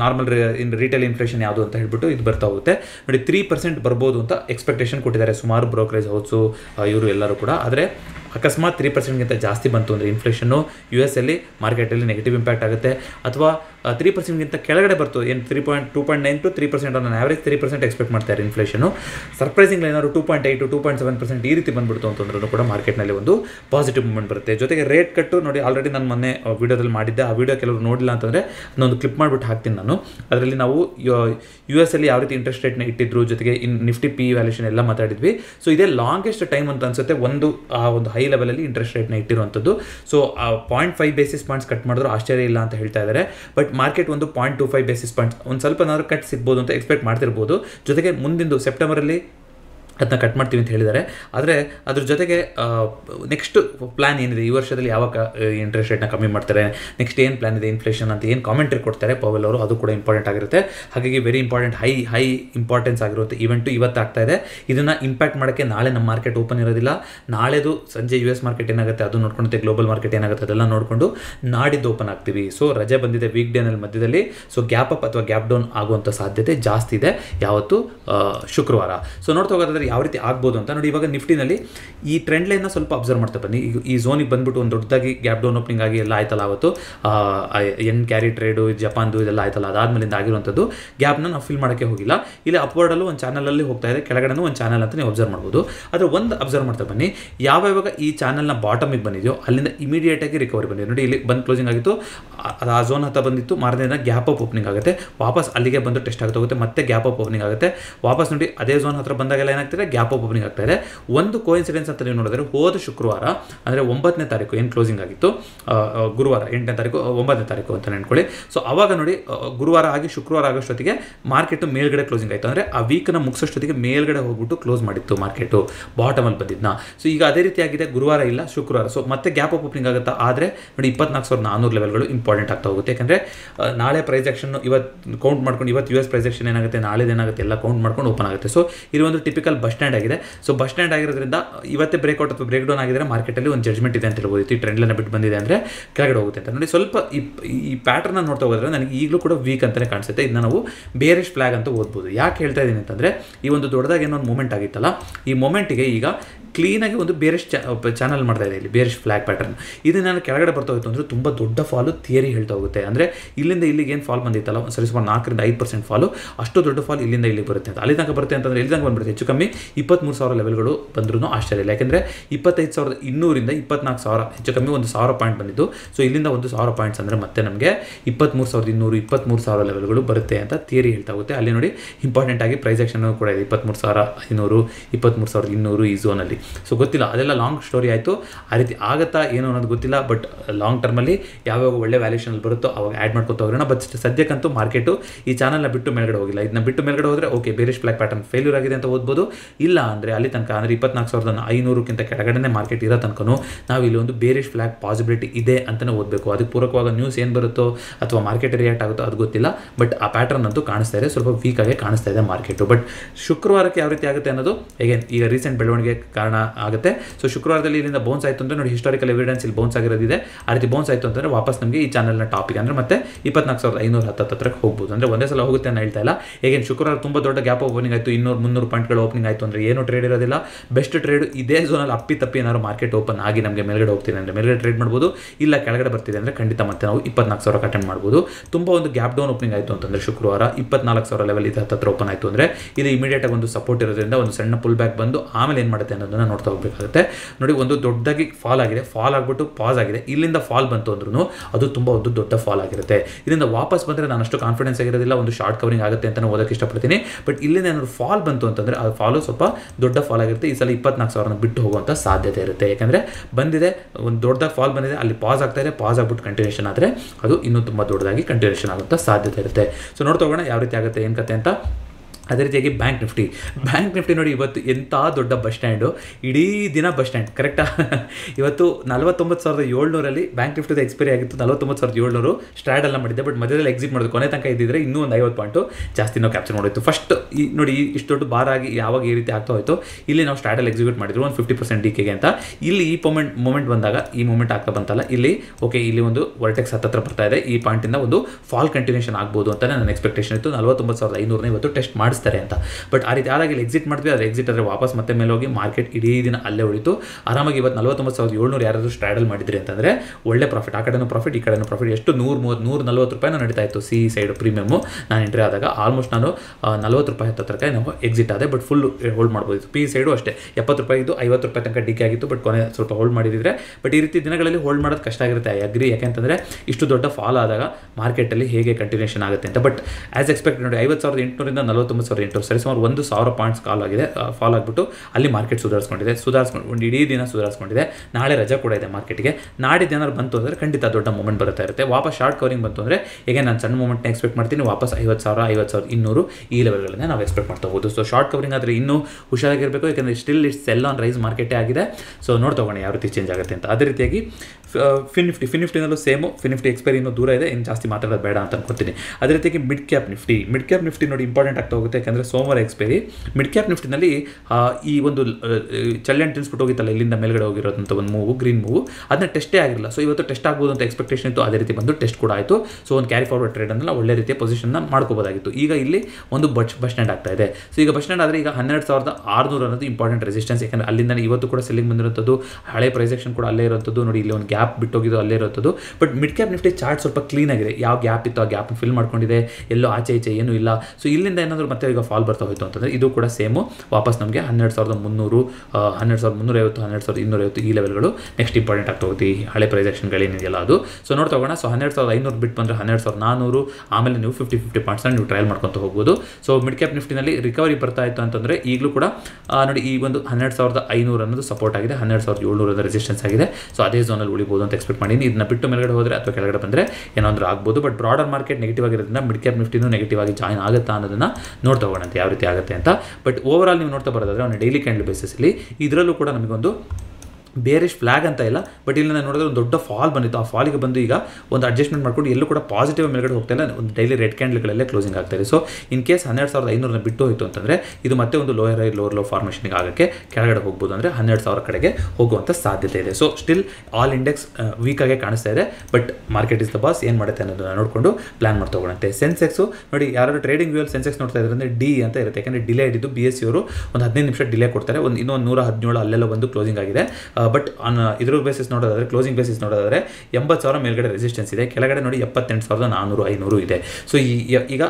ನಾರ್ಮಲ್ ಇನ್ ರಿಟೇಲ್ ಇನ್ಫ್ಲೇಷನ್ ಯಾವುದು ಅಂತ ಹೇಳ್ಬಿಟ್ಟು ಇದು ಬರ್ತಾ ಹೋಗುತ್ತೆ ನೋಡಿ ತ್ರೀ ಪರ್ಸೆಂಟ್ ಬರ್ಬೋದು ಅಂತ ಎಕ್ಸ್ಪೆಕ್ಟೇಷನ್ ಕೊಟ್ಟಿದ್ದಾರೆ ಸುಮಾರು ಬ್ರೋಕರೇಜ್ ಹೌಸು ಇವರು ಎಲ್ಲರೂ ಕೂಡ ಆದರೆ ಅಕಸ್ಮಾತ್ ತ್ರೀ ಪರ್ಸೆಂಟ್ಗಿಂತ ಜಾಸ್ತಿ ಬಂತು ಅಂದರೆ ಇನ್ಫ್ಲೇಷನ್ನು ಯು ಎಸ್ ಅಲ್ಲಿ ಮಾರ್ಕೆಟಲ್ಲಿ ನೆಗೆಟಿವ್ ಇಂಪ್ಯಾಕ್ಟ್ ಆಗುತ್ತೆ ಅಥವಾ ತ್ರೀ ಪರ್ಸೆಂಟ್ಗಿಂತ ಕೆಳಗಡೆ ಬರ್ತು ಏನು three point two point nine to three percent on average three percent expect ಮಾಡ್ತಾರೆ ಇನ್ಫ್ಲೇಷನು ಸರ್ಪ್ರೈಸಿಂಗ್ ಏನಾದರೂ two point eight two point seven percent ಈ ರೀತಿ ಬಂದ್ಬಿಡ್ತು ಅಂತಂದ್ರೂ ಕೂಡ ಮಾರ್ಕೆಟ್ನಲ್ಲಿ ಒಂದು ಪಾಸಿಟಿವ್ ಮೂಮೆಂಟ್ ಬರುತ್ತೆ ಜೊತೆಗೆ ರೇಟ್ ಕಟ್ಟು ನೋಡಿ ಆಲ್ರೆಡಿ ನಾನು ಮೊನ್ನೆ ವೀಡಿಯೋದಲ್ಲಿ ಮಾಡಿದ್ದೆ ಆ ವೀಡಿಯೋ ಕೆಲವರು ನೋಡಿಲ್ಲ ಅಂತಂದರೆ ಅದನ್ನೊಂದು ಕ್ಲಿಪ್ ಮಾಡಿಬಿಟ್ಟು ಹಾಕ್ತೀನಿ ನಾನು ಅದರಲ್ಲಿ ನಾವು ಯು ಎಸ್ ಅಲ್ಲಿ ಯಾವ ರೀತಿ ಇಂಟ್ರೆಸ್ಟ್ ರೇಟ್ನ ಇಟ್ಟಿದ್ರು ಜೊತೆಗೆ ಇನ್ ನಿಫ್ಟಿ ಪಿ ವ್ಯಾಲ್ಯೂಷನ್ ಎಲ್ಲ ಮಾತಾಡಿದ್ವಿ ಸೊ ಇದೇ ಲಾಂಗೆಸ್ಟ್ ಟೈಮ್ ಅಂತ ಅನ್ಸುತ್ತೆ ಒಂದು ಆ ಒಂದು ಹೈ ಲೆವೆಲಲ್ಲಿ ಇಂಟ್ರೆಸ್ಟ್ ರೇಟ್ನ ಇಟ್ಟಿರುವಂತದ್ದು so point five basis points cut ಮಾಡಿದ್ರು ಆಶ್ಚರ್ಯ ಇಲ್ಲ ಅಂತ ಹೇಳ್ತಾ ಇದ್ದಾರೆ ಬಟ್ ಮಾರ್ಕೆಟ್ ಒಂದು point two five basis points ಒಂದು ಸ್ವಲ್ಪ ಕಟ್ ಸಿಗ್ಬೋದು ಅಂತ ಎಕ್ಸ್ಪೆಕ್ಟ್ ಮಾಡ್ತಿರ್ಬೋದು ಜೊತೆಗೆ ಮುಂದಿಂದು ಸೆಪ್ಟೆಂಬರಲ್ಲಿ ಅದನ್ನ ಕಟ್ ಮಾಡ್ತೀವಿ ಅಂತ ಹೇಳಿದ್ದಾರೆ ಆದರೆ ಅದ್ರ ಜೊತೆಗೆ ನೆಕ್ಸ್ಟ್ ಪ್ಲಾನ್ ಏನಿದೆ ಈ ವರ್ಷದಲ್ಲಿ ಯಾವ ಇಂಟ್ರೆಸ್ಟ್ ರೇಟ್ನ ಕಮ್ಮಿ ಮಾಡ್ತಾರೆ ನೆಕ್ಸ್ಟ್ ಏನು ಪ್ಲಾನ್ ಇದೆ ಇನ್ಫ್ಲೇಷನ್ ಅಂತ ಏನು ಕಾಮೆಂಟ್ರಿ ಕೊಡ್ತಾರೆ ಪವೆಲ್ ಅವರು ಅದು ಕೂಡ ಇಂಪಾರ್ಟೆಂಟ್ ಆಗಿರುತ್ತೆ ಹಾಗಾಗಿ very important high high importance ಆಗಿರುತ್ತೆ ಇವೆಂಟು ಇವತ್ತು ಆಗ್ತಾ ಇದೆ ಇದನ್ನು ಇಂಪ್ಯಾಕ್ಟ್ ಮಾಡೋಕ್ಕೆ ನಾಳೆ ನಮ್ಮ ಮಾರ್ಕೆಟ್ ಓಪನ್ ಇರೋದಿಲ್ಲ ನಾಳೆದು ಸಂಜೆ ಯು ಎಸ್ ಮಾರ್ಕೆಟ್ ಏನಾಗುತ್ತೆ ಅದು ನೋಡ್ಕೊಳ್ತೀವಿ ಗ್ಲೋಬಲ್ ಮಾರ್ಕೆಟ್ ಏನಾಗುತ್ತೆ ಅದೆಲ್ಲ ನೋಡಿಕೊಂಡು ನಾಡಿದ್ದು ಓಪನ್ ಆಗ್ತೀವಿ ಸೊ ರಜೆ ಬಂದಿದೆ ವೀಕ್ ಡೇನಲ್ಲಿ ಮಧ್ಯದಲ್ಲಿ ಸೊ ಗ್ಯಾಪ್ ಅಪ್ ಅಥವಾ ಗ್ಯಾಪ್ ಡೌನ್ ಆಗುವಂಥ ಸಾಧ್ಯತೆ ಜಾಸ್ತಿ ಇದೆ ಯಾವತ್ತು ಶುಕ್ರವಾರ ಸೊ ನೋಡ್ತಾ ಹೋಗೋದಾದ್ರೆ ಯಾವ ರೀತಿ ಆಗ್ಬೋದು ಅಂತ ನೋಡಿ ಇವಾಗ ನಿಫ್ಟಿನಲ್ಲಿ ಈ ಟ್ರೆಂಡ್ ಲೈನ್ನ ಸ್ವಲ್ಪ ಅಬ್ಸರ್ವ್ ಮಾಡ್ತಾ ಬನ್ನಿ ಈ ಝೋನಿಗೆ ಬಂದ್ಬಿಟ್ಟು ಒಂದು ದೊಡ್ಡದಾಗಿ ಗ್ಯಾಪ್ ಡೌನ್ ಓಪನಿಂಗ್ ಆಗಿ ಎಲ್ಲ ಆಯ್ತಲ್ಲ ಅವತ್ತು ಎನ್ ಕ್ಯಾರಿ ಟ್ರೇಡು ಜಪಾನ್ದು ಇದೆಲ್ಲ ಆಯ್ತಲ್ಲ ಅದಾದ್ಮೇಲಿಂದ ಆಗಿರುವಂಥದ್ದು ಗ್ಯಾಪ್ನ ನಾವು ಫಿಲ್ ಮಾಡೋಕ್ಕೆ ಹೋಗಿಲ್ಲ ಇಲ್ಲಿ ಅಪ್ವರ್ಡಲ್ಲೂ ಒಂದು ಚಾನಲಲ್ಲಿ ಹೋಗ್ತಾ ಇದೆ ಕೆಳಗಡೆನೂ ಒಂದು ಚಾನಲ್ ಅಂತ ನೀವು ಅಬ್ಸರ್ವ್ ಮಾಡ್ಬೋದು ಆದರೆ ಒಂದು ಅಬ್ಸರ್ವ್ ಮಾಡ್ತಾ ಬನ್ನಿ ಯಾವ ಯಾವಾಗ ಈ ಚಾನಲ್ನ ಬಾಟಮಿಗೆ ಬಂದಿದೆಯೋ ಅಲ್ಲಿಂದ ಇಮಿಡಿಯೇಟಾಗಿ ರಿಕವರಿ ಬಂದಿದೆ ನೋಡಿ ಇಲ್ಲಿ ಬಂದು ಕ್ಲೋಸಿಂಗ್ ಆಗಿತ್ತು ಅದು ಆ ಝೋನ್ ಹತ್ತ ಬಂದಿತ್ತು ಮಾರದಿಂದ ಗ್ಯಾಪ್ ಅಪ್ ಓಪನಿಂಗ್ ಆಗುತ್ತೆ ವಾಪಸ್ ಅಲ್ಲಿಗೆ ಬಂದು ಟೆಸ್ಟ್ ಆಗುತ್ತೆ ಹೋಗುತ್ತೆ ಮತ್ತೆ ಗ್ಯಾಪ್ ಅಪ್ ಓಪನಿಂಗ್ ಆಗುತ್ತೆ ವಾಪಸ್ ನೋಡಿ ಅದೇ ಝೋನ್ ಹತ್ರ ಬಂದಾಗೆಲ್ಲ ಏನಾಗುತ್ತೆ ಗ್ಯಾಪ್ ಅಪ್ ಓಪನಿಂಗ್ ಆಗ್ತಾ ಇದೆ ಒಂದು ಕೋಇನ್ಸಿಡೆನ್ಸ್ ಅಂತ ನೀವು ನೋಡಿದ್ರೆ ಹೋದ ಶುಕ್ರವಾರ ಅಂದರೆ ಒಂಬತ್ತನೇ ತಾರೀಕು ಏನು ಕ್ಲೋಸಿಂಗ್ ಆಗಿತ್ತು ಗುರುವಾರ ಎಂಟನೇ ತಾರೀಕು ಒಂಬತ್ತನೇ ತಾರೀಕು ಅಂತ ನೆನ್ಕೊಳ್ಳಿ ಸೊ ಅವಾಗ ನೋಡಿ ಗುರುವಾರ ಆಗಿ ಶುಕ್ರವಾರ ಆಗೋಷ್ಟೊತ್ತಿಗೆ ಮಾರ್ಕೆಟು ಮೇಲ್ಗಡೆ ಕ್ಲೋಸಿಂಗ್ ಆಯಿತು ಅಂದರೆ ಆ ವೀಕ್ನ ಮುಗಿಸೋಷ್ಟೊತ್ತಿಗೆ ಮೇಲ್ಗಡೆ ಹೋಗ್ಬಿಟ್ಟು ಕ್ಲೋಸ್ ಮಾಡಿತ್ತು ಮಾರ್ಕೆಟು ಬಾಟಮಲ್ಲಿ ಬಂದಿದ್ನ ಸೊ ಈಗ ಅದೇ ರೀತಿಯಾಗಿದೆ ಗುರುವಾರ ಇಲ್ಲ ಶುಕ್ರವಾರ ಸೊ ಮತ್ತೆ ಗ್ಯಾಪ್ ಅಪ್ ಓಪನಿಂಗ್ ಆಗುತ್ತಾ ಆದರೆ ನೋಡಿ ಇಪ್ಪತ್ನಾಲ್ಕು ಸಾವಿರದ ನಾನ್ನೂರು ಲೆವೆಲ್ಗಳು ಇಂಪಾರ್ಟೆಂಟ್ ಆಗ್ತಾ ಹೋಗುತ್ತೆ ಯಾಕಂದರೆ ನಾಳೆ ಪ್ರೈಜೆಕ್ಷನ್ ಇವತ್ತು ಕೌಂಟ್ ಮಾಡ್ಕೊಂಡು ಇವತ್ತು ಯು ಎಸ್ ಪ್ರೈಜೆಕ್ಷನ್ ಏನಾಗುತ್ತೆ ನಾಳೆ ಏನಾಗುತ್ತೆ ಎಲ್ಲ ಕೌಂಟ್ ಮಾಡ್ಕೊಂಡು ಓಪನ್ ಆಗುತ್ತೆ ಸೊ ಇದು ಒಂದು ಟಿಪಿಕಲ್ ಬಸ್ ಸ್ಟ್ಯಾಂಡ್ ಆಗಿದೆ ಸೊ ಬಸ್ ಸ್ಟ್ಯಾಂಡ್ ಆಗಿರೋದ್ರಿಂದ ಇವತ್ತೇ ಬ್ರೇಕ್ಔಟ್ ಅಥವಾ ಬ್ರೇಕ್ ಡೌನ್ ಆಗಿದ್ರೆ ಮಾರ್ಕೆಟಲ್ಲಿ ಒಂದು ಜಡ್ಜ್ಮೆಂಟ್ ಇದೆ ಅಂತ ಹೇಳ್ಬೋದು ಈ ಲೈನ್ ಬಿಟ್ಟು ಬಂದಿದೆ ಅಂದರೆ ಕೆಳಗಡೆ ಹೋಗುತ್ತೆ ಅಂತ ನೋಡಿ ಸ್ವಲ್ಪ ಈ ಈ ಪ್ಯಾಟರ್ನ ನೋಡ್ತಾ ಹೋದ್ರೆ ನನಗೆ ಈಗಲೂ ಕೂಡ ವೀಕ್ ಅಂತಲೇ ಕಾಣಿಸುತ್ತೆ ಇದನ್ನ ನಾವು ಬೇರೆ ಫ್ಲಾಗ್ ಅಂತ ಓದ್ಬೋದು ಯಾಕೆ ಹೇಳ್ತಾ ಇದ್ದೀನಿ ಅಂತಂದರೆ ಈ ಒಂದು ದೊಡ್ಡದಾಗಿ ಏನೋ ಒಂದು ಮೂಮೆಂಟ್ ಆಗಿತ್ತಲ್ಲ ಈ ಮೂಮೆಂಟಿಗೆ ಈಗ ಕ್ಲೀನಾಗಿ ಒಂದು ಬೇರೆಶ್ ಚಾನಲ್ ಮಾಡ್ತಾ ಇದೆ ಇಲ್ಲಿ ಬೇರೆಷ್ಟು ಫ್ಲ್ಯಾಗ್ ಪ್ಯಾಟರ್ನ್ ಇದು ನಾನು ಕೆಳಗಡೆ ಬರ್ತಾ ಹೋಯಿತು ಅಂದರೆ ತುಂಬ ದೊಡ್ಡ ಫಾಲು ಥಿಯರಿ ಹೇಳ್ತಾ ಹೋಗುತ್ತೆ ಅಂದರೆ ಇಲ್ಲಿಂದ ಇಲ್ಲಿಗೆ ಏನು ಫಾಲ್ ಬಂದಿತ್ತಲ್ಲ ಸರಿ ಸುಮಾರು ನಾಲ್ಕರಿಂದ ಐದು ಪರ್ಸೆಂಟ್ ಫಾಲು ಅಷ್ಟು ದೊಡ್ಡ ಫಾಲ್ ಇಲ್ಲಿಂದ ಇಲ್ಲಿಗೆ ಬರುತ್ತೆ ಅಂತ ಅಲ್ಲಿ ತನಕ ಬರುತ್ತೆ ಅಂತಂದರೆ ಇಲ್ಲಿ ತನಕ ಬಂದ್ಬಿಡುತ್ತೆ ಹೆಚ್ಚು ಕಮ್ಮಿ ಇಪ್ಪತ್ತ್ಮೂರು ಸಾವಿರ ಲೆವೆಲ್ಗಳು ಬಂದ್ರೂ ಆಶ್ಚರ್ಯ ಇಲ್ಲ ಯಾಕೆಂದರೆ ಇಪ್ಪತ್ತೈದು ಸಾವಿರದ ಇನ್ನೂರಿಂದ ಇಪ್ಪತ್ನಾಲ್ಕು ಸಾವಿರ ಹೆಚ್ಚು ಕಮ್ಮಿ ಒಂದು ಸಾವಿರ ಪಾಯಿಂಟ್ ಬಂದಿದ್ದು ಸೊ ಇಲ್ಲಿಂದ ಒಂದು ಸಾವಿರ ಪಾಯಿಂಟ್ಸ್ ಅಂದರೆ ಮತ್ತೆ ನಮಗೆ ಇಪ್ಪತ್ತ್ಮೂರು ಸಾವಿರದ ಇನ್ನೂರು ಇಪ್ಪತ್ತ್ಮೂರು ಸಾವಿರ ಲೆವೆಲ್ಗಳು ಬರುತ್ತೆ ಅಂತ ಥಿಯರಿ ಹೇಳ್ತಾ ಹೋಗುತ್ತೆ ಅಲ್ಲಿ ನೋಡಿ ಇಂಪಾರ್ಟೆಂಟ್ ಆಗಿ ಪ್ರೈಸ್ ಆಕ್ಷನ್ ಕೂಡ ಇದೆ ಇಪ್ಪತ್ತ್ಮೂರು ಸಾವಿರ ಇನ್ನೂರು ಇಪ್ಪತ್ತ್ಮೂರು ಸಾವಿರದ ಇನ್ನೂರು ಈ ಝೋನಲ್ಲಿ ಸೊ ಗೊತ್ತಿಲ್ಲ ಅದೆಲ್ಲ ಲಾಂಗ್ ಸ್ಟೋರಿ ಆಯಿತು ಆ ರೀತಿ ಆಗುತ್ತಾ ಏನು ಅನ್ನೋದು ಗೊತ್ತಿಲ್ಲ ಬಟ್ ಲಾಂಗ್ ಟರ್ಮಲ್ಲಿ ಯಾವ್ಯಾವ ಒಳ್ಳೆ ವ್ಯಾಲ್ಯೂಷನಲ್ಲಿ ಬರುತ್ತೋ ಅವಾಗ ಆ್ಯಡ್ ಮಾಡ್ಕೊತ ಹೋಗೋಣ ಬಟ್ ಸದ್ಯಕ್ಕಂತೂ ಮಾರ್ಕೆಟು ಈ ಚಾನಲ್ನ ಬಿಟ್ಟು ಮೇಲ್ಗಡೆ ಹೋಗಿಲ್ಲ ಇದನ್ನ ಬಿಟ್ಟು ಮೇಲ್ಗಡೆ ಹೋದರೆ ಓಕೆ ಬೇರೆ ಬ್ಲ್ಯಾಕ್ ಪ್ಯಾಟರ್ನ್ ಫೇಲ್ಯೂರ್ ಆಗಿದೆ ಅಂತ ಓದ್ಬೋದು ಇಲ್ಲ ಅಂದರೆ ಅಲ್ಲಿ ತನಕ ಅಂದರೆ ಇಪ್ಪತ್ನಾಲ್ಕು ಸಾವಿರದ ಐನೂರಕ್ಕಿಂತ ಕೆಳಗಡೆನೇ ಮಾರ್ಕೆಟ್ ಇರೋ ತನಕನೂ ನಾವು ಇಲ್ಲಿ ಒಂದು ಬೇರೆ ಫ್ಲಾಗ್ ಪಾಸಿಬಿಲಿಟಿ ಇದೆ ಅಂತಲೇ ಓದಬೇಕು ಅದಕ್ಕೆ ಪೂರಕವಾಗ ನ್ಯೂಸ್ ಏನು ಬರುತ್ತೋ ಅಥವಾ ಮಾರ್ಕೆಟ್ ರಿಯಾಕ್ಟ್ ಆಗುತ್ತೋ ಅದು ಗೊತ್ತಿಲ್ಲ ಬಟ್ ಆ ಪ್ಯಾಟರ್ನ್ ಅಂತೂ ಕಾಣಿಸ್ತಾ ಇದೆ ಸ್ವಲ್ಪ ವೀಕ್ ಆಗಿ ಕಾಣಿಸ್ತಾ ಇದೆ ಮಾರ್ಕೆಟು ಬಟ್ ಶುಕ್ರವಾರಕ್ಕೆ ಯಾವ ರೀತಿ ಆಗುತ್ತೆ ಅನ್ನೋದು ಹೇಗೆ ಈಗ ರೀಸೆಂಟ್ ಬೆಳವಣಿಗೆ ಕಾರಣ ಆಗುತ್ತೆ ಸೊ ಶುಕ್ರವಾರದಲ್ಲಿ ಇಲ್ಲಿಂದ ಬೌನ್ಸ್ ಆಯಿತು ಅಂದರೆ ನೋಡಿ ಹಿಸ್ಟಾರಿಕಲ್ ಎವಿಡೆನ್ಸ್ ಇಲ್ಲಿ ಬೌನ್ಸ್ ಆಗಿರೋದಿದೆ ಆ ರೀತಿ ಬೌನ್ಸ್ ಆಯಿತು ಅಂತಂದರೆ ವಾಪಸ್ ನಮಗೆ ಈ ಚಾನಲ್ನ ಟಾಪಿಕ್ ಅಂದರೆ ಮತ್ತೆ ಇಪ್ಪತ್ನಾಲ್ಕು ಸಾವಿರದ ಐನೂರ ಹತ್ತತ್ತು ಹತ್ರಕ್ಕೆ ಹೋಗ್ಬೋದು ಅಂದರೆ ಒಂದೇ ಸಲ ಹೋಗುತ್ತೆ ಅಂತ ಹೇಳ್ತಾ ಇಲ್ಲ ಹೇಗೆ ಶುಕ್ರವಾರ ತುಂಬ ದೊಡ್ಡ ಗ್ಯಾಪ್ ಓಪನಿಂಗ್ ಆಯಿತು ಇನ್ನೂರು ಮುನ್ನೂರು ಪಾಯಿಂಟ್ಗಳು ಓಪನಿಂಗ್ ಆಯಿತು ಅಂದರೆ ಏನು ಟ್ರೇಡ್ ಇರೋದಿಲ್ಲ ಬೆಸ್ಟ್ ಟ್ರೇಡ್ ಇದೇ ಝೋನಲ್ಲಿ ಅಪ್ಪಿ ತಪ್ಪಿ ಏನಾದ್ರು ಮಾರ್ಕೆಟ್ ಓಪನ್ ಆಗಿ ನಮಗೆ ಮೇಲ್ಗಡೆ ಹೋಗ್ತೀನಿ ಅಂದರೆ ಮೇಲ್ಗಡೆ ಟ್ರೇಡ್ ಮಾಡ್ಬೋದು ಇಲ್ಲ ಕೆಳಗಡೆ ಬರ್ತಿದೆ ಅಂದರೆ ಖಂಡಿತ ಮತ್ತೆ ನಾವು ಇಪ್ಪತ್ನಾಲ್ಕು ಸಾವಿರ ಅಟೆಂಡ್ ಮಾಡ್ಬೋದು ತುಂಬ ಒಂದು ಗ್ಯಾಪ್ ಡೌನ್ ಓಪನಿಂಗ್ ಆಯಿತು ಅಂತಂದರೆ ಶುಕ್ರವಾರ ಇಪ್ಪತ್ನಾಲ್ಕು ಸಾವಿರ ಲೆವೆಲ್ ಇದು ಹತ್ತಿರ ಓಪನ್ ಆಯಿತು ಅಂದರೆ ಇದು ಇಮಿಡಿಯೇಟಾಗಿ ಒಂದು ಸಪೋರ್ಟ್ ಇರೋದ್ರಿಂದ ಒಂದು ಸಣ್ಣ ಪುಲ್ ಬ್ಯಾಕ್ ಬಂದು ಆಮೇಲೆ ಏನು ಮಾಡುತ್ತೆ ಅನ್ನೋದು ಅನ್ನೋದನ್ನು ನೋಡ್ತಾ ಹೋಗಬೇಕಾಗುತ್ತೆ ನೋಡಿ ಒಂದು ದೊಡ್ಡದಾಗಿ ಫಾಲ್ ಆಗಿದೆ ಫಾಲ್ ಆಗಿಬಿಟ್ಟು ಪಾಸ್ ಆಗಿದೆ ಇಲ್ಲಿಂದ ಫಾಲ್ ಬಂತು ಅಂದ್ರೂ ಅದು ತುಂಬ ಒಂದು ದೊಡ್ಡ ಫಾಲ್ ಆಗಿರುತ್ತೆ ಇದರಿಂದ ವಾಪಸ್ ಬಂದರೆ ನಾನು ಅಷ್ಟು ಕಾನ್ಫಿಡೆನ್ಸ್ ಆಗಿರೋದಿಲ್ಲ ಒಂದು ಶಾರ್ಟ್ ಕವರಿಂಗ್ ಆಗುತ್ತೆ ಅಂತ ಓದೋಕ್ಕೆ ಇಷ್ಟಪಡ್ತೀನಿ ಬಟ್ ಇಲ್ಲಿಂದ ಏನಾದ್ರು ಫಾಲ್ ಬಂತು ಅಂತಂದರೆ ಅದು ಫಾಲು ಸ್ವಲ್ಪ ದೊಡ್ಡ ಫಾಲ್ ಆಗಿರುತ್ತೆ ಈ ಸಲ ಇಪ್ಪತ್ನಾಲ್ಕು ಸಾವಿರನ ಬಿಟ್ಟು ಹೋಗುವಂಥ ಸಾಧ್ಯತೆ ಇರುತ್ತೆ ಯಾಕಂದರೆ ಬಂದಿದೆ ಒಂದು ದೊಡ್ಡದಾಗಿ ಫಾಲ್ ಬಂದಿದೆ ಅಲ್ಲಿ ಪಾಸ್ ಆಗ್ತಾ ಇದೆ ಪಾಸ್ ಆಗ್ಬಿಟ್ಟು ಕಂಟಿನ್ಯೂಷನ್ ಆದರೆ ಅದು ಇನ್ನೂ ತುಂಬ ದೊಡ್ಡದಾಗಿ ಕಂಟಿನ್ಯೂಷನ್ ಆಗುವಂಥ ಸಾಧ್ಯತೆ ಇರುತ್ತೆ ಸೊ ನೋಡ್ತಾ ಹೋಗೋಣ ಯಾವ ರೀತಿ ಆಗುತ್ತೆ ಏನು ಕತೆ ಅಂತ ಅದೇ ರೀತಿಯಾಗಿ ಬ್ಯಾಂಕ್ ನಿಫ್ಟಿ ಬ್ಯಾಂಕ್ ನಿಫ್ಟಿ ನೋಡಿ ಇವತ್ತು ಎಂಥ ದೊಡ್ಡ ಬಸ್ ಸ್ಟ್ಯಾಂಡು ಇಡೀ ದಿನ ಬಸ್ ಸ್ಟ್ಯಾಂಡ್ ಕರೆಕ್ಟಾ ಇವತ್ತು ನಲವತ್ತೊಂಬತ್ತು ಸಾವಿರದ ಏಳ್ನೂರಲ್ಲಿ ಬ್ಯಾಂಕ್ ನಿಫ್ಟಿದ ಎಕ್ಸ್ಪೈರಿ ಆಗಿತ್ತು ನಲವತ್ತೊಂಬತ್ತು ಸಾವಿರದ ಏಳ್ನೂರು ಎಲ್ಲ ಮಾಡಿದ್ದೆ ಬಟ್ ಮಧ್ಯದಲ್ಲಿ ಎಕ್ಸಿಟ್ ಮಾಡೋದು ಕೊನೆ ತನಕ ಇದ್ದಿದ್ರೆ ಇನ್ನೂ ಒಂದು ಐವತ್ತು ಪಾಯಿಂಟು ಜಾಸ್ತಿ ನಾವು ಕ್ಯಾಪ್ಚರ್ ಮಾಡಿತ್ತು ಫಸ್ಟ್ ಈ ನೋಡಿ ಇಷ್ಟು ದೊಡ್ಡ ಬಾರ್ ಆಗಿ ಯಾವಾಗ ಈ ರೀತಿ ಆಗ್ತಾ ಹೋಯಿತು ಇಲ್ಲಿ ನಾವು ಸ್ಟ್ರಾಡಲ್ಲಿ ಎಕ್ಸಿಕ್ಯೂಟ್ ಮಾಡಿದ್ರು ಒಂದು ಫಿಫ್ಟಿ ಪರ್ಸೆಂಟ್ ಡಿ ಕೆಗೆ ಅಂತ ಇಲ್ಲಿ ಈ ಮೊಮೆಂಟ್ ಮೂಮೆಂಟ್ ಬಂದಾಗ ಈ ಮೂಮೆಂಟ್ ಆಗ್ತಾ ಬಂತಲ್ಲ ಇಲ್ಲಿ ಓಕೆ ಇಲ್ಲಿ ಒಂದು ವರ್ಟೆಕ್ಸ್ ಹತ್ತತ್ರ ಬರ್ತಾ ಇದೆ ಈ ಪಾಯಿಂಟಿಂದ ಒಂದು ಫಾಲ್ ಕಂಟಿನ್ಯೂಷನ್ ಆಗ್ಬೋದು ಅಂತಲೇ ನನ್ನ ಎಕ್ಸ್ಪೆಕ್ಟೇಷನ್ ಇತ್ತು ನಲವತ್ತೊಂಬತ್ತು ಸಾವಿರದ ಐನೂರನೇ ಇವತ್ತು ಟೆಸ್ಟ್ ಮಾಡಿಸಿ ಕಾಣಿಸ್ತಾರೆ ಅಂತ ಬಟ್ ಆ ರೀತಿ ಆದಾಗಲಿ ಎಕ್ಸಿಟ್ ಮಾಡ್ತೀವಿ ಆದರೆ ಎಕ್ಸಿಟ್ ಆದರೆ ವಾಪಸ್ ಮತ್ತೆ ಮೇಲೆ ಹೋಗಿ ಮಾರ್ಕೆಟ್ ಇಡೀ ದಿನ ಅಲ್ಲೇ ಉಳಿತು ಆರಾಮಾಗಿ ಇವತ್ತು ನಲವತ್ತೊಂಬತ್ತು ಸಾವಿರದ ಏಳ್ನೂರು ಯಾರಾದರೂ ಸ್ಟ್ರಾಡಲ್ ಮಾಡಿದ್ರಿ ಅಂತಂದರೆ ಒಳ್ಳೆ ಪ್ರಾಫಿಟ್ ಆ ಕಡೆನೂ ಪ್ರಾಫಿಟ್ ಈ ಕಡೆನೂ ಪ್ರಾಫಿಟ್ ಎಷ್ಟು ನೂರು ಮೂವತ್ತು ನೂರು ನಲ್ವತ್ತು ರೂಪಾಯಿನೂ ನಡೀತಾ ಇತ್ತು ಸಿ ಸೈಡ್ ಪ್ರೀಮಿಯಮು ನಾನು ಎಂಟ್ರಿ ಆದಾಗ ಆಲ್ಮೋಸ್ಟ್ ನಾನು ನಲವತ್ತು ರೂಪಾಯಿ ಹತ್ತು ನಾವು ಎಕ್ಸಿಟ್ ಆದರೆ ಬಟ್ ಫುಲ್ ಹೋಲ್ಡ್ ಮಾಡ್ಬೋದು ಪಿ ಸೈಡು ಅಷ್ಟೇ ಎಪ್ಪತ್ತು ರೂಪಾಯಿ ಇದ್ದು ಐವತ್ತು ರೂಪಾಯಿ ತನಕ ಡಿಕ್ಕಿ ಆಗಿತ್ತು ಬಟ್ ಕೊನೆ ಸ್ವಲ್ಪ ಹೋಲ್ಡ್ ಮಾಡಿದ್ರೆ ಬಟ್ ಈ ರೀತಿ ದಿನಗಳಲ್ಲಿ ಹೋಲ್ಡ್ ಮಾಡೋದು ಕಷ್ಟ ಆಗಿರುತ್ತೆ ಐ ಅಗ್ರಿ ಯಾಕೆಂತಂದರೆ ಇಷ್ಟು ದೊಡ್ಡ ಫಾಲ್ ಆದಾಗ ಮಾರ್ಕೆಟಲ್ಲಿ ಹೇಗೆ ಕಂಟಿನ್ಯೂಷನ್ ಆಗುತ್ತೆ ಅಂತ ಬಟ್ ಆಸ್ ಎಕ್ಸ್ಪೆಕ್ಟ್ ನೋಡಿ ಐವತ್ತು ಸಾವಿರದ ಎಂಟುನೂರಿಂದ ನಲವತ್ತೊಂಬತ್ತು ಎಂಟು ಸರಿ ಸುಮಾರು ಒಂದು ಸಾವಿರ ಪಾಯಿಂಟ್ಸ್ ಕಾಲ್ ಆಗಿದೆ ಫಾಲ್ ಆಗಿಬಿಟ್ಟು ಅಲ್ಲಿ ಮಾರ್ಕೆಟ್ ಸುಧಾರಿಸ್ಕೊಂಡಿದೆ ಸುಧಾರಿಸ್ಕೊಂಡು ಒಂದು ಇಡೀ ದಿನ ಸುಧಾರಿಸ್ಕೊಂಡಿದೆ ನಾಳೆ ರಜೆ ಕೂಡ ಇದೆ ಮಾರ್ಕೆಟ್ಗೆ ನಾಡಿದ್ದು ಏನಾದ್ರು ಬಂತು ಅಂದರೆ ಖಂಡಿತ ದೊಡ್ಡ ಮೂಮೆಂಟ್ ಬರ್ತಾ ಇರುತ್ತೆ ವಾಪಸ್ ಶಾರ್ಟ್ ಕವರಿಂಗ್ ಬಂತು ಅಂದರೆ ಹೇಗೆ ನಾನು ಸಣ್ಣ ಮೂಮೆಂಟ್ನ ಎಕ್ಸ್ಪೆಕ್ಟ್ ಮಾಡ್ತೀನಿ ವಾಪಸ್ ಐವತ್ತು ಸಾವಿರ ಐವತ್ತು ಸಾವಿರ ಇನ್ನೂರು ಈ ಲೆವೆಲ್ಗಳನ್ನ ನಾವು ಎಕ್ಸ್ಪೆಕ್ಟ್ ಮಾಡ್ತಾ ಹೋಗೋದು ಸೊ ಶಾರ್ಟ್ ಕವರಿಂಗ್ ಆದರೆ ಇನ್ನೂ ಹುಷಾರಾಗಿರಬೇಕು ಯಾಕಂದರೆ still it's sell on rise ಮಾರ್ಕೆಟೇ ಆಗಿದೆ ಸೊ ನೋಡಿ ಯಾವ ರೀತಿ ಚೇಂಜ್ ಆಗುತ್ತೆ ಅಂತ ಅದೇ ರೀತಿಯಾಗಿ Fin Nifty Fin same Fin Nifty expiry ಇನ್ನೂ ದೂರ ಇದೆ ಇನ್ನು ಜಾಸ್ತಿ ಮಾತಾಡೋದು ಬೇಡ ಅಂತ ಅನ್ಕೊತೀನಿ ಅದೇ ರೀತಿಯಾಗಿ mid cap Nifty mid cap Nifty ನೋಡಿ ಇಂಪಾರ್ಟೆಂಟ್ ಆಗ್ತಾ ಹೋಗುತ್ತೆ ಯಾಕಂದರೆ ಸೋಮವಾರ ಎಕ್ಸ್ಪೈರಿ ಮಿಡ್ ಕ್ಯಾಪ್ ನಿಫ್ಟಿನಲ್ಲಿ ಈ ಒಂದು ಚಲ್ಲೆಂಟ್ ತಿನ್ಸ್ಬಿಟ್ಟು ಇಲ್ಲಿಂದ ಮೇಲ್ಗಡೆ ಹೋಗಿರೋದಂಥ ಒಂದು ಮೂವು ಗ್ರೀನ್ ಮೂವು ಅದನ್ನ ಟೆಸ್ಟೇ ಆಗಿರಲ್ಲ ಸೊ ಇವತ್ತು ಟೆಸ್ಟ್ ಆಗ್ಬೋದು ಅಂತ ಎಕ್ಸ್ಪೆಕ್ಟೇಷನ್ ಇತ್ತು ಅದೇ ರೀತಿ ಬಂದು ಟೆಸ್ಟ್ ಕೂಡ ಆಯಿತು ಸೊ ಒಂದು ಕ್ಯಾರಿ ಫಾರ್ವರ್ಡ್ ಟ್ರೇಡ್ ಅಂದ್ರೆ ಒಳ್ಳೆ ರೀತಿಯ ಪೊಸಿಷನ್ನ ಮಾಡ್ಕೋಬೋದಾಗಿತ್ತು ಈಗ ಇಲ್ಲಿ ಒಂದು ಬಸ್ ಬಸ್ ಸ್ಟ್ಯಾಂಡ್ ಆಗ್ತಾ ಇದೆ ಸೊ ಈಗ ಬಸ್ ಸ್ಟ್ಯಾಂಡ್ ಆದರೆ ಈಗ ಹನ್ನೆರಡು ಸಾವಿರದ ಆರುನೂರು ಅನ್ನೋದು ಇಂಪಾರ್ಟೆಂಟ್ ರೆಸಿಸ್ಟೆನ್ಸ್ ಯಾಕಂದರೆ ಅಲ್ಲಿಂದ ಇವತ್ತು ಕೂಡ ಸೆಲ್ಲಿಂಗ್ ಬಂದಿರುವಂಥದ್ದು ಹಳೆ ಪ್ರೈಸ್ ಕೂಡ ಅಲ್ಲೇ ಇರುವಂಥದ್ದು ನೋಡಿ ಇಲ್ಲಿ ಒಂದು ಗ್ಯಾಪ್ ಬಿಟ್ಟೋಗಿದ್ದು ಅಲ್ಲೇ ಇರುವಂಥದ್ದು but mid cap Nifty chart ಸ್ವಲ್ಪ ಕ್ಲೀನ್ ಆಗಿದೆ ಯಾವ ಗ್ಯಾಪ್ ಇತ್ತು ಆ ಗ್ಯಾಪ್ ಫಿಲ್ ಮಾಡ್ಕೊಂಡಿದೆ ಎಲ್ಲೋ ಆಚೆ ಈಚೆ ಏನೂ ಇಲ್ಲ ಸೊ ಇಲ್ಲಿಂದ ಏನಾದರೂ ಮತ್ತೆ ಈಗ ಫಾಲ್ ಬರ್ತಾ ಹೋಯ್ತು ಅಂತಂದರೆ ಇದು ಕೂಡ ಸೇಮು ವಾಪಸ್ ನಮಗೆ ಹನ್ನೆರಡು ಸಾವಿರದ ಮುನ್ನೂರು ಹನ್ನೆರಡು ಸಾವಿರದ ಐವತ್ತು ಹನ್ನೆರಡು ಸಾವಿರದ ಇನ್ನೂರೈವತ್ತು ಈ ಲೆವೆಲ್ಗಳು ನೆಕ್ಸ್ಟ್ ಇಂಪಾರ್ಟೆಂಟ್ ಆಗ್ತಾ ಹೋಗುತ್ತೆ ಈ ಹಳೆ ಏನಿದೆಯಲ್ಲ ಅದು ಸೊ ನೋಡ್ತಾ ಹೋಗೋಣ ಸೊ ಹನ್ನೆರಡು ಸಾವಿರದ ಐನೂರು ಬಿಟ್ಟು ಬಂದರೆ ಹನ್ನೆರಡು ಸಾವಿರದ ನಾನೂರು ಆಮೇಲೆ ನೀವು ಫಿಫ್ಟಿ ಫಿಫ್ಟಿ ಪಾಯಿಂಟ್ಸ್ನ ನೀವು ಟ್ರಯಲ್ ಮಾಡ್ಕೊಂತ ಹೋಗ್ಬೋದು ಸೊ ಮಿಡ್ ಕ್ಯಾಪ್ ನಿಫ್ಟಿನಲ್ಲಿ ರಿಕವರಿ ಬರ್ತಾ ಇತ್ತು ಅಂತಂದರೆ ಈಗಲೂ ಕೂಡ ನೋಡಿ ಈ ಒಂದು ಹನ್ನೆರಡು ಸಾವಿರದ ಐನೂರು ಅನ್ನೋದು ಸಪೋರ್ಟ್ ಆಗಿದೆ ಹನ್ನೆರಡು ಸಾವಿರದ ಏಳ್ನೂರ ರೆಸಿಸ್ಟೆನ್ಸ್ ಆಗಿದೆ ಸೊ ಅದೇ ಝೋನಲ್ಲಿ ಉಳಿಬೋದು ಅಂತ ಎಕ್ಸ್ಪೆಕ್ಟ್ ಮಾಡಿ ಇದನ್ನ ಬಿಟ್ಟು ಮೇಲೆಗಡೆ ಹೋದರೆ ಅಥವಾ ಕೆಳಗಡೆ ಬಂದರೆ ಏನೋ ಅಂದ್ರೆ ಆಗ್ಬೋದು ಬಟ್ ಬ್ರಾಡರ್ ಮಾರ್ಕೆಟ್ ನೆಗೆಟಿವ್ ಆಗಿರೋದ್ರಿಂದ ಮಿಡ್ ಕ್ಯಾಪ್ ನಿಫ್ಟಿನೂ ನೆಗೆಟಿವ್ ಆಗಿ ಜಾಯ್ನ್ ಆಗುತ್ತಾ ಅನ್ನೋದನ್ನು ನೋಡ್ತಾ ಹೋಗೋಣ ಯಾವ ರೀತಿ ಆಗುತ್ತೆ ಅಂತ ಬಟ್ ಓವರ್ ಆಲ್ ನೀವು ನೋಡ್ತಾ ಬರೋದಾದ್ರೆ ಅವ್ನ ಡೈಲಿ ಕ್ಯಾಂಡಲ್ ಬೇಸಿಸಲ್ಲಿ ಇದರಲ್ಲೂ ಕೂಡ ನಮಗೊಂದು ಬೇರಿಶ್ ಫ್ಲಾಗ್ ಅಂತ ಇಲ್ಲ ಬಟ್ ಇಲ್ಲಿ ನಾನು ನೋಡಿದ್ರೆ ಒಂದು ದೊಡ್ಡ ಫಾಲ್ ಬಂದಿತ್ತು ಆ ಫಾಲಿಗೆ ಬಂದು ಈಗ ಒಂದು ಅಡ್ಜಸ್ಟ್ಮೆಂಟ್ ಮಾಡ್ಕೊಂಡು ಎಲ್ಲೂ ಕೂಡ ಪಾಸಿಟಿವ್ ಮೇಲ್ಗಡೆ ಹೋಗ್ತಾ ಇಲ್ಲ ಒಂದು ಡೈಲಿ ರೆಡ್ ಕ್ಯಾಂಡ್ಲ್ಗಳಲ್ಲೇ ಕ್ಲೋಸಿಂಗ್ ಆಗ್ತಾಯಿದೆ ಸೊ ಇನ್ ಕೇಸ್ ಹನ್ನೆರಡು ಸಾವಿರದ ಐನೂರನ್ನ ಬಿಟ್ಟು ಹೋಯಿತು ಅಂತಂದರೆ ಇದು ಮತ್ತೆ ಒಂದು ಲೋಯರ್ ಐ ಲೋರ್ ಲೋ ಫಾರ್ಮೇಷನ್ಗೆ ಆಗೋಕ್ಕೆ ಕೆಳಗಡೆ ಹೋಗ್ಬೋದು ಅಂದರೆ ಹನ್ನೆರಡು ಸಾವಿರ ಕಡೆಗೆ ಹೋಗುವಂಥ ಸಾಧ್ಯತೆ ಇದೆ ಸೊ ಸ್ಟಿಲ್ ಆಲ್ ಇಂಡೆಕ್ಸ್ ವೀಕಾಗೆ ಕಾಣಿಸ್ತಾ ಇದೆ but market is the boss ಏನು ಮಾಡುತ್ತೆ ಅನ್ನೋದನ್ನು ನೋಡಿಕೊಂಡು ಪ್ಲಾನ್ ಮಾಡ್ತೋಗೋಣಂತೆ ಸೆನ್ಸೆಕ್ಸು ನೋಡಿ ಯಾರಾದರೂ ಟ್ರೇಡಿಂಗ್ ವ್ಯೂಲ್ ಸೆನ್ಸೆಕ್ಸ್ ನೋಡ್ತಾ ಇದ್ದಾರೆ ಅಂದರೆ ಡಿ ಅಂತ ಇರುತ್ತೆ ಯಾಕಂದರೆ ಡಿಲೇ ಇದ್ದು ಬಿ ಎಸ್ ಸಿ ಅವರು ಒಂದು ಹದಿನೈದು ನಿಮಿಷ ಡಿಲೇ ಕೊಡ್ತಾರೆ ಒಂದು ಇನ್ನೊಂದು ನೂರ ಹದಿನೇಳು ಅಲ್ಲೆಲ್ಲ ಬಂದು ಕ್ಲೋಸಿಂಗ್ ಆಗಿದೆ ಬಟ್ ಆನ್ ಇದ್ರ ಬೇಸಿಸ್ ನೋಡೋದಾದ್ರೆ ಕ್ಲೋಸಿಂಗ್ ಬೇಸಿಸ್ ನೋಡೋದಾದರೆ ಎಂಬತ್ತು ಸಾವಿರ ಮೇಲ್ಗಡೆ ರೆಸಿಸ್ಟೆನ್ಸ್ ಇದೆ ಕೆಳಗಡೆ ನೋಡಿ ಎಪ್ಪತ್ತೆಂಟು ಸಾವಿರದ ನಾನ್ನೂರು ಐನೂರು ಇದೆ ಸೊ ಈಗ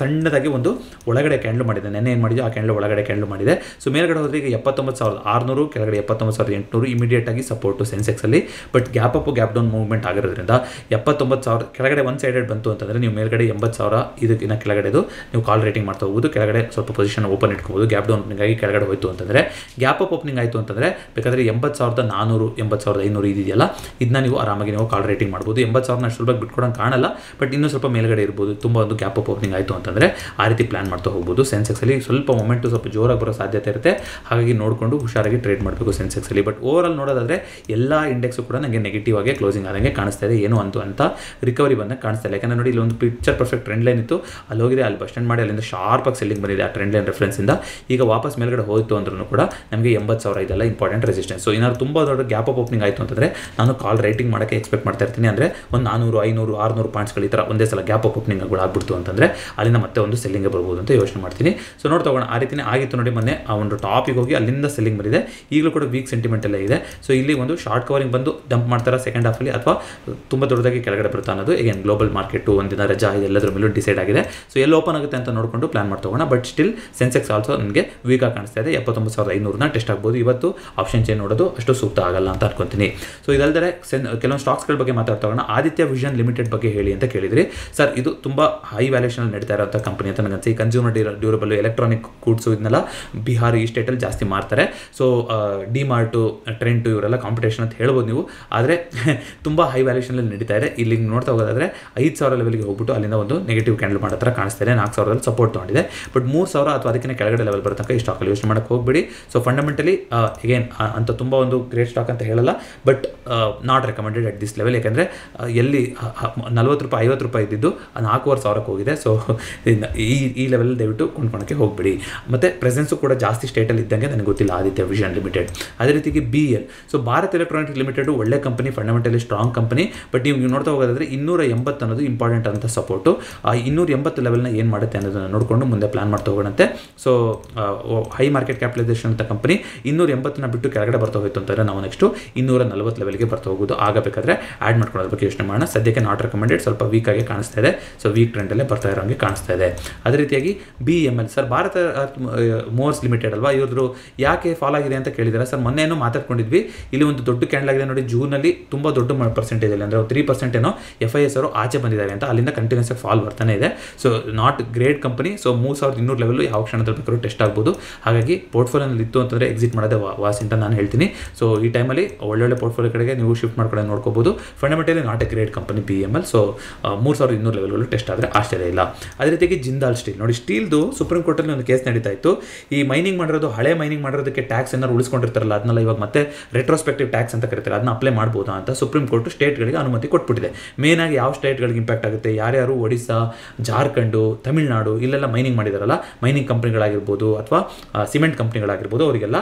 ಸಣ್ಣದಾಗಿ ಒಂದು ಒಳಗಡೆ ಕ್ಯಾಂಡ್ಲು ಮಾಡಿದೆ ನೆನ್ನೆ ಏನು ಮಾಡಿದ್ಯೋ ಆ ಕ್ಯಾಂಡ್ಲು ಒಳಗಡೆ ಕ್ಯಾಂಡ್ಲು ಮಾಡಿದೆ ಸೊ ಮೇಲ್ಗಡೆ ಹೋದರೆ ಈಗ ಎಪ್ಪತ್ತೊಂಬತ್ತು ಸಾವಿರದ ಆರುನೂರು ಕೆಳಗಡೆ ಎಪ್ಪತ್ತೊಂಬತ್ತು ಸಾವಿರದ ಎಂಟುನೂರು ಇಮಿಡಿಯೇಟ್ ಆಗಿ ಸಪೋರ್ಟು ಸೆನ್ಸೆಕ್ಸಲ್ಲಿ but gap up gap down movement ಆಗಿರೋದ್ರಿಂದ ಎಪ್ಪತ್ತೊಂಬತ್ತು ಸಾವಿರ ಕೆಳಗಡೆ ಒನ್ ಸೈಡೆಡ್ ಬಂತು ಅಂತಂದರೆ ನೀವು ಮೇಲ್ಗಡೆ ಎಂಬತ್ತು ಸಾವಿರ ಇದಕ್ಕಿಂತ ಕೆಳಗಡೆದು ನೀವು ಕಾಲ್ ರೇಟಿಂಗ್ ಮಾಡ್ತಾ ಹೋಗ್ಬೋದು ಕೆಳಗಡೆ ಸ್ವಲ್ಪ ಪೊಸಿಷನ್ ಓಪನ್ ಇಟ್ಕೋಬೋದು ಗ್ಯಾಪ್ ಡೌನ್ ಓಪನಿಂಗ್ ಕೆಳಗಡೆ ಹೋಯಿತು ಅಂತಂದರೆ ಗ್ಯಾಪ್ ಅಪ್ ಓಪನಿಂಗ್ ಆಯಿತು ಅಂತಂದರೆ ಬೇಕಾದರೆ ಎಂಬತ್ತು ಸಾವಿರದ ಸಾವಿರದ ನಾನ್ನೂರು ಎಂಬತ್ತು ಸಾವಿರದ ಐನೂರು ಇದೆಯಲ್ಲ ಇದನ್ನ ನೀವು ಆರಾಮಾಗಿ ನೀವು ಕಾಲ್ ರೇಟಿಂಗ್ ಮಾಡ್ಬೋದು ಎಂಬತ್ತು ಸಾವಿರದ ಅಷ್ಟು ರೂಪಾಯಿ ಬಿಟ್ಕೊಡೋಂಗೆ ಕಾಣಲ್ಲ ಬಟ್ ಇನ್ನೂ ಸ್ವಲ್ಪ ಮೇಲ್ಗಡೆ ಇರ್ಬೋದು ತುಂಬ ಒಂದು ಗ್ಯಾಪ್ ಅಪ್ ಓಪನಿಂಗ್ ಆಯಿತು ಅಂತಂದರೆ ಆ ರೀತಿ ಪ್ಲಾನ್ ಮಾಡ್ತಾ ಹೋಗ್ಬೋದು ಸೆನ್ಸೆಕ್ಸಲ್ಲಿ ಸ್ವಲ್ಪ ಮೊಮೆಂಟು ಸ್ವಲ್ಪ ಜೋರಾಗಿ ಬರೋ ಸಾಧ್ಯತೆ ಇರುತ್ತೆ ಹಾಗಾಗಿ ನೋಡಿಕೊಂಡು ಹುಷಾರಾಗಿ ಟ್ರೇಡ್ ಮಾಡಬೇಕು ಸೆನ್ಸೆಕ್ಸಲ್ಲಿ ಬಟ್ ಓವರ್ ಆಲ್ ನೋಡೋದಾದರೆ ಎಲ್ಲ ಇಂಡೆಕ್ಸು ಕೂಡ ನನಗೆ ನೆಗೆಟಿವ್ ಆಗಿ ಕ್ಲೋಸಿಂಗ್ ಆದಂಗೆ ಕಾಣಿಸ್ತಾ ಇದೆ ಏನು ಅಂತೂ ಅಂತ ರಿಕವರಿ ಬಂದಾಗ ಕಾಣಿಸ್ತಾ ಇಲ್ಲ ಯಾಕಂದರೆ ನೋಡಿ ಇಲ್ಲಿ ಒಂದು ಪಿಕ್ಚರ್ ಪರ್ಫೆಕ್ಟ್ ಟ್ರೆಂಡ್ ಲೈನ್ ಇತ್ತು ಅಲ್ಲಿ ಹೋಗಿದೆ ಅಲ್ಲಿ ಬಸ್ ಸ್ಟ್ಯಾಂಡ್ ಮಾಡಿ ಅಲ್ಲಿಂದ ಶಾರ್ಪಾಗಿ ಸೆಲ್ಲಿಂಗ್ ಬಂದಿದೆ ಆ ಟ್ರೆಂಡ್ ಲೈನ್ ರೆಫರೆನ್ಸಿಂದ ಈಗ ವಾಪಸ್ ಮೇಲ್ಗಡೆ ಹೋಯಿತು ಅಂದ್ರೂ ಕೂಡ ನಮಗೆ ಎಂಬತ್ತು ಸಾವಿರ ಇದೆಲ್ಲ ಇಂಪಾರ್ಟೆಂಟ್ ರೆಸಿಸ್ಟೆನ್ಸ್ ಸೊ ಏನಾದ್ರು ತುಂಬ ದೊಡ್ಡ ಗ್ಯಾಪ್ ಅಪ್ ಓಪನಿಂಗ್ ಆಯಿತು ಅಂತಂದರೆ ನಾನು ಕಾಲ್ ರೈಟಿಂಗ್ ಮಾಡೋಕ್ಕೆ ಎಕ್ಸ್ಪೆಕ್ಟ್ ಮಾಡ್ತಾ ಇರ್ತೀನಿ ಅಂದರೆ ಒಂದು ನಾನೂರು ಐನೂರು ಆರುನೂರು ಪಾಯಿಂಟ್ಸ್ಗಳು ಈ ಥರ ಒಂದೇ ಸಲ ಗ್ಯಾಪ್ ಅಪ್ ಓಪನಿಂಗ್ಗಳು ಆಗ್ಬಿಡ್ತು ಅಂತಂದರೆ ಅಲ್ಲಿಂದ ಮತ್ತೆ ಒಂದು ಸೆಲ್ಲಿಂಗ್ಗೆ ಬರ್ಬೋದು ಅಂತ ಯೋಚನೆ ಮಾಡ್ತೀನಿ ಸೊ ನೋಡಿ ಆ ರೀತಿಯೇ ಆಗಿತ್ತು ನೋಡಿ ಮೊನ್ನೆ ಆ ಒಂದು ಟಾಪಿಗೆ ಹೋಗಿ ಅಲ್ಲಿಂದ ಸೆಲ್ಲಿಂಗ್ ಬಂದಿದೆ ಈಗಲೂ ಕೂಡ ವೀಕ್ ಸೆಂಟಿಮೆಂಟ್ ಎಲ್ಲ ಇದೆ ಸೊ ಇಲ್ಲಿ ಒಂದು ಶಾರ್ಟ್ ಕವರಿಂಗ್ ಬಂದು ಡಂಪ್ ಮಾಡ್ತಾರೆ ಸೆಕೆಂಡ್ ಹಾಫಲ್ಲಿ ಅಥವಾ ತುಂಬ ದೊಡ್ಡದಾಗಿ ಕೆಳಗಡೆ ಬರುತ್ತೆ ಅನ್ನೋದು ಏನು ಗ್ಲೋಬಲ್ ಮಾರ್ಕೆಟು ಒಂದಿನ ರಜಾ ಇದೆಲ್ಲದರ ಮೇಲೂ ಡಿಸೈಡ್ ಆಗಿದೆ ಸೊ ಎಲ್ಲಿ ಓಪನ್ ಆಗುತ್ತೆ ಅಂತ ನೋಡಿಕೊಂಡು ಪ್ಲಾನ್ ಮಾಡ್ತೋಣ ಬಟ್ ಸ್ಟಿಲ್ ಸೆನ್ಸೆಕ್ಸ್ ಆಲ್ಸೋ ನನಗೆ ವೀಕಾಗಿ ಕಾಣಿಸ್ತಾ ಇದೆ ಎಪ್ಪತ್ತೊಂಬತ್ತು ಸಾವಿರದ ಐನೂರನ್ನ ಟೆಸ್ಟ್ ಆಗ್ಬೋದು ಇವತ್ತು ಆಪ್ಷನ್ ಚೇಂಜ್ ನೋಡೋದು ಅಷ್ಟು ಸೂಕ್ತ ಆಗಲ್ಲ ಅಂತ ಅನ್ಕೊಂತೀನಿ ಸೊ ಇದಲ್ಲದೆ ಸೆನ್ ಕೆಲವೊಂದು ಸ್ಟಾಕ್ಸ್ಗಳ ಬಗ್ಗೆ ಹೋಗೋಣ ಆದಿತ್ಯ ವಿಷನ್ ಲಿಮಿಟೆಡ್ ಬಗ್ಗೆ ಹೇಳಿ ಅಂತ ಕೇಳಿದ್ರಿ ಸರ್ ಇದು ತುಂಬ ಹೈ ವ್ಯಾಲ್ಯೂಷನಲ್ಲಿ ನಡೀತಾ ಇರೋಂಥ ಕಂಪನಿ ಅಂತ ನನಗೆ ಅನ್ಸಿ ಕನ್ಸ್ಯೂಮರ್ ಡ್ಯೂರಬಲ್ ಎಲೆಕ್ಟ್ರಾನಿಕ್ ಗೂಡ್ಸು ಇದನ್ನೆಲ್ಲ ಬಿಹಾರ ಈ ಸ್ಟೇಟಲ್ಲಿ ಜಾಸ್ತಿ ಮಾಡ್ತಾರೆ ಸೊ ಡಿ ಮಾರ್ಟು ಟ್ರೆಂಟು ಇವರೆಲ್ಲ ಕಾಂಪಿಟೇಷನ್ ಅಂತ ಹೇಳ್ಬೋದು ನೀವು ಆದರೆ ತುಂಬ ಹೈ ವ್ಯಾಲ್ಯೂಷನಲ್ಲಿ ನಡೀತಾ ಇದೆ ಇಲ್ಲಿ ನೋಡ್ತಾ ಹೋಗೋದಾದ್ರೆ ಐದು ಸಾವಿರ ಲೆವೆಲ್ಗೆ ಹೋಗ್ಬಿಟ್ಟು ಅಲ್ಲಿಂದ ಒಂದು ನೆಗೆಟಿವ್ ಕ್ಯಾಂಡಲ್ ಮಾಡೋ ಥರ ಕಾಣಿಸ್ತಾ ಇದೆ ನಾಲ್ಕು ಸಾವಿರದಲ್ಲಿ ಸಪೋರ್ಟ್ ತೊಗೊಂಡಿದೆ ಬಟ್ ಮೂರು ಸಾವಿರ ಅಥವಾ ಅದಕ್ಕಿಂತ ಕೆಳಗಡೆ ಲೆವೆಲ್ ಬರೋ ತನಕ ಈ ಸ್ಟಾಕಲ್ಲಿ ಯೋಚನೆ ಮಾಡೋಕ್ಕೆ ಹೋಗ್ಬಿಡಿ ಸೊ ಫಂಡಮೆಂಟಲಿ ಅಗೇನ್ ಅಂತ ತುಂಬ ಒಂದು ಗ್ರೇಟ್ ಸ್ಟಾಕ್ ಅಂತ ಹೇಳಲ್ಲ but not recommended at this level ಯಾಕೆಂದರೆ ಎಲ್ಲಿ ನಲ್ವತ್ತು ರೂಪಾಯಿ ಐವತ್ತು ರೂಪಾಯಿ ಇದ್ದಿದ್ದು ನಾಲ್ಕೂವರೆ ಸಾವಿರಕ್ಕೆ ಹೋಗಿದೆ ಸೊ ಈ ಈ ಲೆವೆಲ್ ದಯವಿಟ್ಟು ಕೊಂಡ್ಕೊಳಕ್ಕೆ ಹೋಗಬೇಡಿ ಮತ್ತು ಪ್ರೆಸೆನ್ಸು ಕೂಡ ಜಾಸ್ತಿ ಸ್ಟೇಟಲ್ಲಿ ಇದ್ದಂಗೆ ನನಗೆ ಗೊತ್ತಿಲ್ಲ ಆದಿತ್ಯ ವಿಷನ್ ಲಿಮಿಟೆಡ್ ಅದೇ ರೀತಿಗೆ B L so Bharat electronic limited ಒಳ್ಳೆ company fundamentally strong company but ನೀವು ನೀವು ನೋಡ್ತಾ ಹೋಗೋದಾದ್ರೆ ಇನ್ನೂರ ಎಂಬತ್ತು ಅನ್ನೋದು ಇಂಪಾರ್ಟೆಂಟ್ ಅಂತ ಸಪೋರ್ಟು ಆ ಇನ್ನೂರ ಎಂಬತ್ತು ಲೆವೆಲ್ನ ಏನು ಮಾಡುತ್ತೆ ಅನ್ನೋದನ್ನು ನೋಡಿಕೊಂಡು ಮುಂದೆ ಪ್ಲಾನ್ ಮಾಡ್ತಾ ಹೋಗೋಣಂತೆ ಸೊ ಹೈ ಮಾರ್ಕೆಟ್ ಕ್ಯಾಪಿಟಲೈಸೇಷನ್ ಅಂತ ಕಂಪನಿ ಇನ್ನೂರ ಎಂಬತ್ತನ್ನ ಬಿಟ್ಟು ಕೆಳಗಡೆ ಬರ್ತಾ ಹೋಯ್ತು ಅಂತ ಮಾಡಿದ್ರೆ ನಾವು ನೆಕ್ಸ್ಟು ಇನ್ನೂರ ನಲವತ್ತು ಲೆವೆಲ್ಗೆ ಬರ್ತಾ ಹೋಗೋದು ಆಗಬೇಕಾದ್ರೆ ಆ್ಯಡ್ ಮಾಡ್ಕೊಳ್ಳೋದ್ರ ಬಗ್ಗೆ ಯೋಚನೆ ಮಾಡೋಣ ಸದ್ಯಕ್ಕೆ ನಾಟ್ ರೆಕಮೆಂಡೆಡ್ ಸ್ವಲ್ಪ ವೀಕ್ ಆಗಿ ಕಾಣಿಸ್ತಾ ಇದೆ ಸೊ ವೀಕ್ ಟ್ರೆಂಡಲ್ಲೇ ಬರ್ತಾ ಇರೋಂಗೆ ಕಾಣಿಸ್ತಾ ಇದೆ ಅದೇ ರೀತಿಯಾಗಿ B M L sir Bharat movers limited ಅಲ್ವಾ ಇವ್ರದ್ದು ಯಾಕೆ ಫಾಲ್ ಆಗಿದೆ ಅಂತ ಕೇಳಿದ್ದಾರೆ ಸರ್ ಮೊನ್ನೆ ಏನೋ ಮಾತಾಡ್ಕೊಂಡಿದ್ವಿ ಇಲ್ಲಿ ಒಂದು ದೊಡ್ಡ ಕ್ಯಾಂಡಲ್ ಆಗಿದೆ ನೋಡಿ ಜೂನಲ್ಲಿ ತುಂಬ ದೊಡ್ಡ ಪರ್ಸೆಂಟೇಜ್ ಅಲ್ಲಿ ಅಂದರೆ ತ್ರೀ ಪರ್ಸೆಂಟ್ ಏನೋ ಎಫ್ ಐ ಎಸ್ ಅವರು ಆಚೆ ಬಂದಿದ್ದಾರೆ ಅಂತ ಅಲ್ಲಿಂದ ಕಂಟಿನ್ಯೂಸ್ ಆಗಿ ಫಾಲ್ ಬರ್ತಾನೆ ಇದೆ so not great company so ಮೂರು ಸಾವಿರದ ಇನ್ನೂರು ಲೆವೆಲ್ ಯಾವ ಕ್ಷಣದಲ್ಲಿ ಬೇಕಾದ್ರೂ ಟೆಸ್ಟ್ ಆಗ್ಬೋದು ಹಾಗಾಗಿ ಪೋರ್ಟ್ಫೋಲಿಯೋನಲ್ಲಿ ಇತ್ತು ಅಂತಂದರೆ ಎಕ್ಸಿಟ್ ಮಾಡೋದೇ ಅಂತ ನಾನು ಹೇಳ್ತೀನಿ ಸೊ ಸೊ ಈ ಟೈಮಲ್ಲಿ ಒಳ್ಳೊಳ್ಳೆ ಪೋರ್ಟ್ಫೋಲಿಯೋ ಕಡೆಗೆ ನೀವು ಶಿಫ್ಟ್ ಮಾಡ್ಕೊಂಡು ನೋಡ್ಕೋಬಹುದು fundamentally not a great company P M L so ಮೂರು ಸಾವಿರದ ಇನ್ನೂರು ಲೆವೆಲ್ಗಳು ಟೆಸ್ಟ್ ಆದರೆ ಆಶ್ಚರ್ಯ ಇಲ್ಲ ಅದೇ ರೀತಿಯಾಗಿ ಜಿಂದಾಲ್ ಸ್ಟೀಲ್ ನೋಡಿ ಸ್ಟೀಲ್ದು ಸುಪ್ರೀಂ ಕೋರ್ಟಲ್ಲಿ ಒಂದು ಕೇಸ್ ನಡೀತಾ ಇತ್ತು ಈ ಮೈನಿಂಗ್ ಮಾಡಿರೋದು ಹಳೆ ಮೈನಿಂಗ್ ಮಾಡಿರೋದಕ್ಕೆ ಟ್ಯಾಕ್ಸ್ ಏನಾದ್ರು ಉಳಿಸ್ಕೊಂಡಿರ್ತಾರಲ್ಲ ಅದನ್ನೆಲ್ಲ ಇವಾಗ ಮತ್ತೆ ರೆಟ್ರೋಸ್ಪೆಕ್ಟಿವ್ ಟ್ಯಾಕ್ಸ್ ಅಂತ ಕರಿತಾರೆ ಅದನ್ನ ಅಪ್ಲೈ ಮಾಡ್ಬೋದಾ ಅಂತ ಸುಪ್ರೀಂ ಕೋರ್ಟ್ ಸ್ಟೇಟ್ಗಳಿಗೆ ಅನುಮತಿ ಕೊಟ್ಬಿಟ್ಟಿದೆ ಮೇನ್ ಆಗಿ ಯಾವ ಸ್ಟೇಟ್ಗಳಿಗೆ ಇಂಪ್ಯಾಕ್ಟ್ ಆಗುತ್ತೆ ಯಾರ್ಯಾರು ಒಡಿಶಾ ಜಾರ್ಖಂಡು ತಮಿಳುನಾಡು ಇಲ್ಲೆಲ್ಲ ಮೈನಿಂಗ್ ಮಾಡಿದಾರಲ್ಲ ಮೈನಿಂಗ್ ಕಂಪ್ನಿಗಳಾಗಿರ್ಬೋದು ಅಥವಾ ಸಿಮೆಂಟ್ ಕಂಪ್ನಿಗಳಾಗಿರ್ಬೋದು ಅವರಿಗೆಲ್ಲ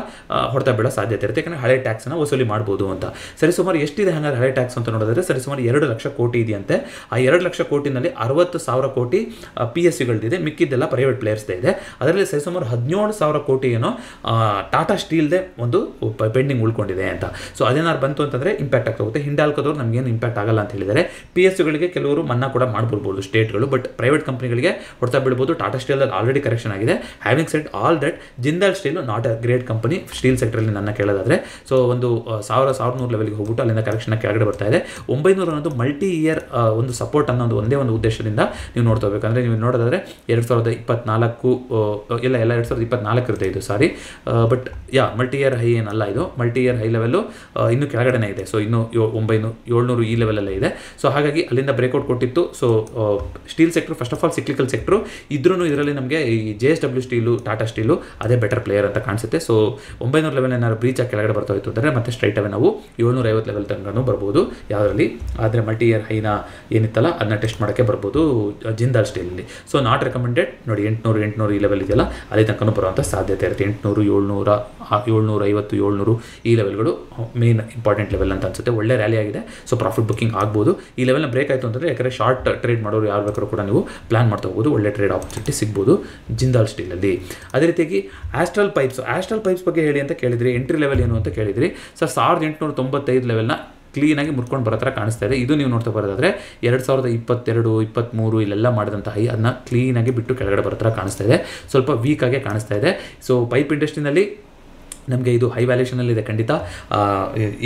ಹೊಡೆತ ಬಿಡೋ ಸಾಧ್ಯತೆ ಇರುತ್ತೆ ಯಾಕಂದರೆ ಹಳೆ ಟ್ಯಾಕ್ಸ್ ವಸೂಲಿ ಮಾಡ್ಬೋದು ಅಂತ ಸರಿಸುಮಾರು ಎಷ್ಟಿದೆ ಹಂಗಾರೆ ಹಳೆ ಟ್ಯಾಕ್ಸ್ ಅಂತ ನೋಡಿದ್ರೆ ಸರಿಸುಮಾರು ಎರಡು ಲಕ್ಷ ಕೋಟಿ ಇದೆಯಂತೆ ಆ ಎರಡು ಲಕ್ಷ ಕೋಟಿನಲ್ಲಿ ಅರವತ್ತು ಸಾವಿರ ಕೋಟಿ ಪಿ ಎಸ್ ಸಿಗಳಿದೆ ಮಿಕ್ಕಿದ್ದೆಲ್ಲ ಪ್ರೈವೇಟ್ ಪ್ಲೇಯರ್ಸ್ದೇ ಇದೆ ಅದರಲ್ಲಿ ಸರಿಸುಮಾರು ಹದಿನೇಳು ಸಾವಿರ ಕೋಟಿ ಏನೋ ಟಾಟಾ ಸ್ಟೀಲ್ದೆ ಒಂದು ಪೆಂಡಿಂಗ್ ಉಳ್ಕೊಂಡಿದೆ ಅಂತ ಸೊ ಅದೇನಾದ್ರು ಬಂತು ಅಂತಂದ್ರೆ ಇಂಪ್ಯಾಕ್ಟ್ ಆಗ್ತಾ ಹೋಗುತ್ತೆ ಹಿಂಡಾಲ್ಕದವ್ರು ನಮಗೇನು ಇಂಪ್ಯಾಕ್ಟ್ ಆಗಲ್ಲ ಅಂತ ಹೇಳಿದರೆ ಪಿ ಎಸ್ ಸಿಗಳಿಗೆ ಕೆಲವರು ಮನ್ನಾ ಕೂಡ ಮಾಡ್ಬಿಡ್ಬೋದು ಸ್ಟೇಟ್ಗಳು ಬಟ್ ಪ್ರೈವೇಟ್ ಕಂಪನಿಗಳಿಗೆ ಹೊಡ್ತಾ ಬೀಳ್ಬೋದು ಟಾಟಾ ಸ್ಟೀಲ್ ಆಲ್ರೆಡಿ ಕರೆಕ್ಷನ್ ಆಗಿದೆ having set all that Jindal Steel not a great company steel ಅಲ್ಲಿ ನನ್ನ ಕೇಳೋದಾದ್ರೆ ಸೊ ಸೊ ಒಂದು ಸಾವಿರ ಸಾವಿರದ ನೂರು ಲೆವೆಲ್ಗೆ ಹೋಗ್ಬಿಟ್ಟು ಅಲ್ಲಿಂದ ಕರೆಕ್ಷನ್ ಕೆಳಗಡೆ ಬರ್ತಾ ಇದೆ ಒಂಬೈನೂರ ಅನ್ನೋದು ಮಲ್ಟಿ ಇಯರ್ ಒಂದು ಸಪೋರ್ಟ್ ಅನ್ನೋ ಒಂದು ಒಂದೇ ಒಂದು ಉದ್ದೇಶದಿಂದ ನೀವು ನೋಡ್ತಾ ಹೋಗ್ಬೇಕಂದ್ರೆ ನೀವು ನೋಡೋದಾದರೆ ಎರಡು ಸಾವಿರದ ಇಪ್ಪತ್ನಾಲ್ಕು ಇಲ್ಲ ಎಲ್ಲ ಎರಡು ಸಾವಿರದ ಇರುತ್ತೆ ಇದು sorry but ya multi year high ಏನಲ್ಲ ಇದು ಮಲ್ಟಿ ಇಯರ್ ಹೈ ಲೆವೆಲ್ಲು ಇನ್ನೂ ಕೆಳಗಡೆನೇ ಇದೆ ಸೊ ಇನ್ನೂ ಒಂಬೈನೂರು ಏಳ್ನೂರು ಈ ಲೆವೆಲಲ್ಲೇ ಇದೆ ಸೊ ಹಾಗಾಗಿ ಅಲ್ಲಿಂದ ಬ್ರೇಕ್ಔಟ್ ಕೊಟ್ಟಿತ್ತು so steel sector first of all cyclical sector ಇದ್ರೂ ಇದರಲ್ಲಿ ನಮಗೆ ಈ J S W Steel Tata Steel ಅದೇ ಬೆಟರ್ ಪ್ಲೇಯರ್ ಅಂತ ಕಾಣಿಸುತ್ತೆ ಸೊ ಒಂಬೈನೂರು ಲೆವೆಲ್ ಏನಾದ್ರು ಬ್ರೀಚ್ ಕೆಳಗಡೆ ಬರ್ತಾ ಐವತ್ತು ಅಂದರೆ ಮತ್ತೆ ಸ್ಟ್ರೈಟ್ ಅವೇ ನಾವು ಏಳ್ನೂರ ಐವತ್ತು ಲೆವೆಲ್ ತನಕನೂ ಬರ್ಬೋದು ಯಾವುದರಲ್ಲಿ ಆದರೆ ಮಲ್ಟಿ ಇಯರ್ ಹೈನ ಏನಿತ್ತಲ್ಲ ಅದನ್ನ ಟೆಸ್ಟ್ ಮಾಡೋಕ್ಕೆ ಬರ್ಬೋದು ಜಿಂದಾಲ್ ಸ್ಟೀಲಲ್ಲಿ ಸೊ ನಾಟ್ ರೆಕಮೆಂಡೆಡ್ ನೋಡಿ ಎಂಟುನೂರು ಎಂಟುನೂರು ಈ ಲೆವೆಲ್ ಇದೆಯಲ್ಲ ಅಲ್ಲಿ ತನಕನೂ ಬರುವಂಥ ಸಾಧ್ಯತೆ ಇರುತ್ತೆ ಎಂಟುನೂರು ಏಳ್ನೂರ ಏಳ್ನೂರ ಐವತ್ತು ಏಳ್ನೂರು ಈ ಲೆವೆಲ್ಗಳು ಮೇನ್ ಇಂಪಾರ್ಟೆಂಟ್ ಲೆವೆಲ್ ಅಂತ ಅನ್ಸುತ್ತೆ ಒಳ್ಳೆ ರ್ಯಾಲಿ ಆಗಿದೆ ಸೊ ಪ್ರಾಫಿಟ್ ಬುಕ್ಕಿಂಗ್ ಆಗ್ಬೋದು ಈ ಲೆವೆಲ್ನ ಬ್ರೇಕ್ ಆಯಿತು ಅಂದರೆ ಯಾಕಂದರೆ ಶಾರ್ಟ್ ಟ್ರೇಡ್ ಮಾಡೋರು ಯಾರು ಬೇಕಾದ್ರೂ ಕೂಡ ನೀವು ಪ್ಲಾನ್ ಮಾಡ್ತಾ ಹೋಗ್ಬೋದು ಒಳ್ಳೆ ಟ್ರೇಡ್ ಆಪರ್ಚುನಿಟಿ ಸಿಗ್ಬೋದು ಜಿಂದಾಲ್ ಸ್ಟೀಲಲ್ಲಿ ಅದೇ ರೀತಿಯಾಗಿ ಆಸ್ಟ್ರಲ್ ಪೈಪ್ಸ್ ಆಸ್ಟ್ರಲ್ ಪೈಪ್ಸ್ ಬಗ್ಗೆ ಹೇಳಿ ಅಂತ ಕೇಳಿದರೆ ಎಂಟ್ರಿ ಲೆವೆಲ್ ಏನು ಅಂತ ಕೇಳಿದರೆ ಇದ್ದೀರಿ ಸರ್ ಸಾವಿರದ ಎಂಟುನೂರ ತೊಂಬತ್ತೈದು ಲೆವೆಲ್ನ ಕ್ಲೀನಾಗಿ ಮುರ್ಕೊಂಡು ಬರೋ ಥರ ಕಾಣಿಸ್ತಾ ಇದೆ ಇದು ನೀವು ನೋಡ್ತಾ ಬರೋದಾದ್ರೆ ಎರಡು ಸಾವಿರದ ಇಪ್ಪತ್ತೆರಡು ಇಪ್ಪತ್ತ್ಮೂರು ಇಲ್ಲೆಲ್ಲ ಮಾಡಿದಂಥ ಹೈ ಅದನ್ನ ಕ್ಲೀನಾಗಿ ಬಿಟ್ಟು ಕೆಳಗಡೆ ಬರೋ ಥರ ಕಾಣಿಸ್ತಾ ಇದೆ ಸ್ವಲ್ಪ ವೀಕಾಗೆ ಕಾಣಿಸ್ತಾ ಇದೆ ಸೊ ಪೈಪ್ ಇಂಡಸ್ಟ್ರಿನಲ್ಲಿ ನಮಗೆ ಇದು ಹೈ ವ್ಯಾಲ್ಯೂಷನಲ್ಲಿದೆ ಖಂಡಿತ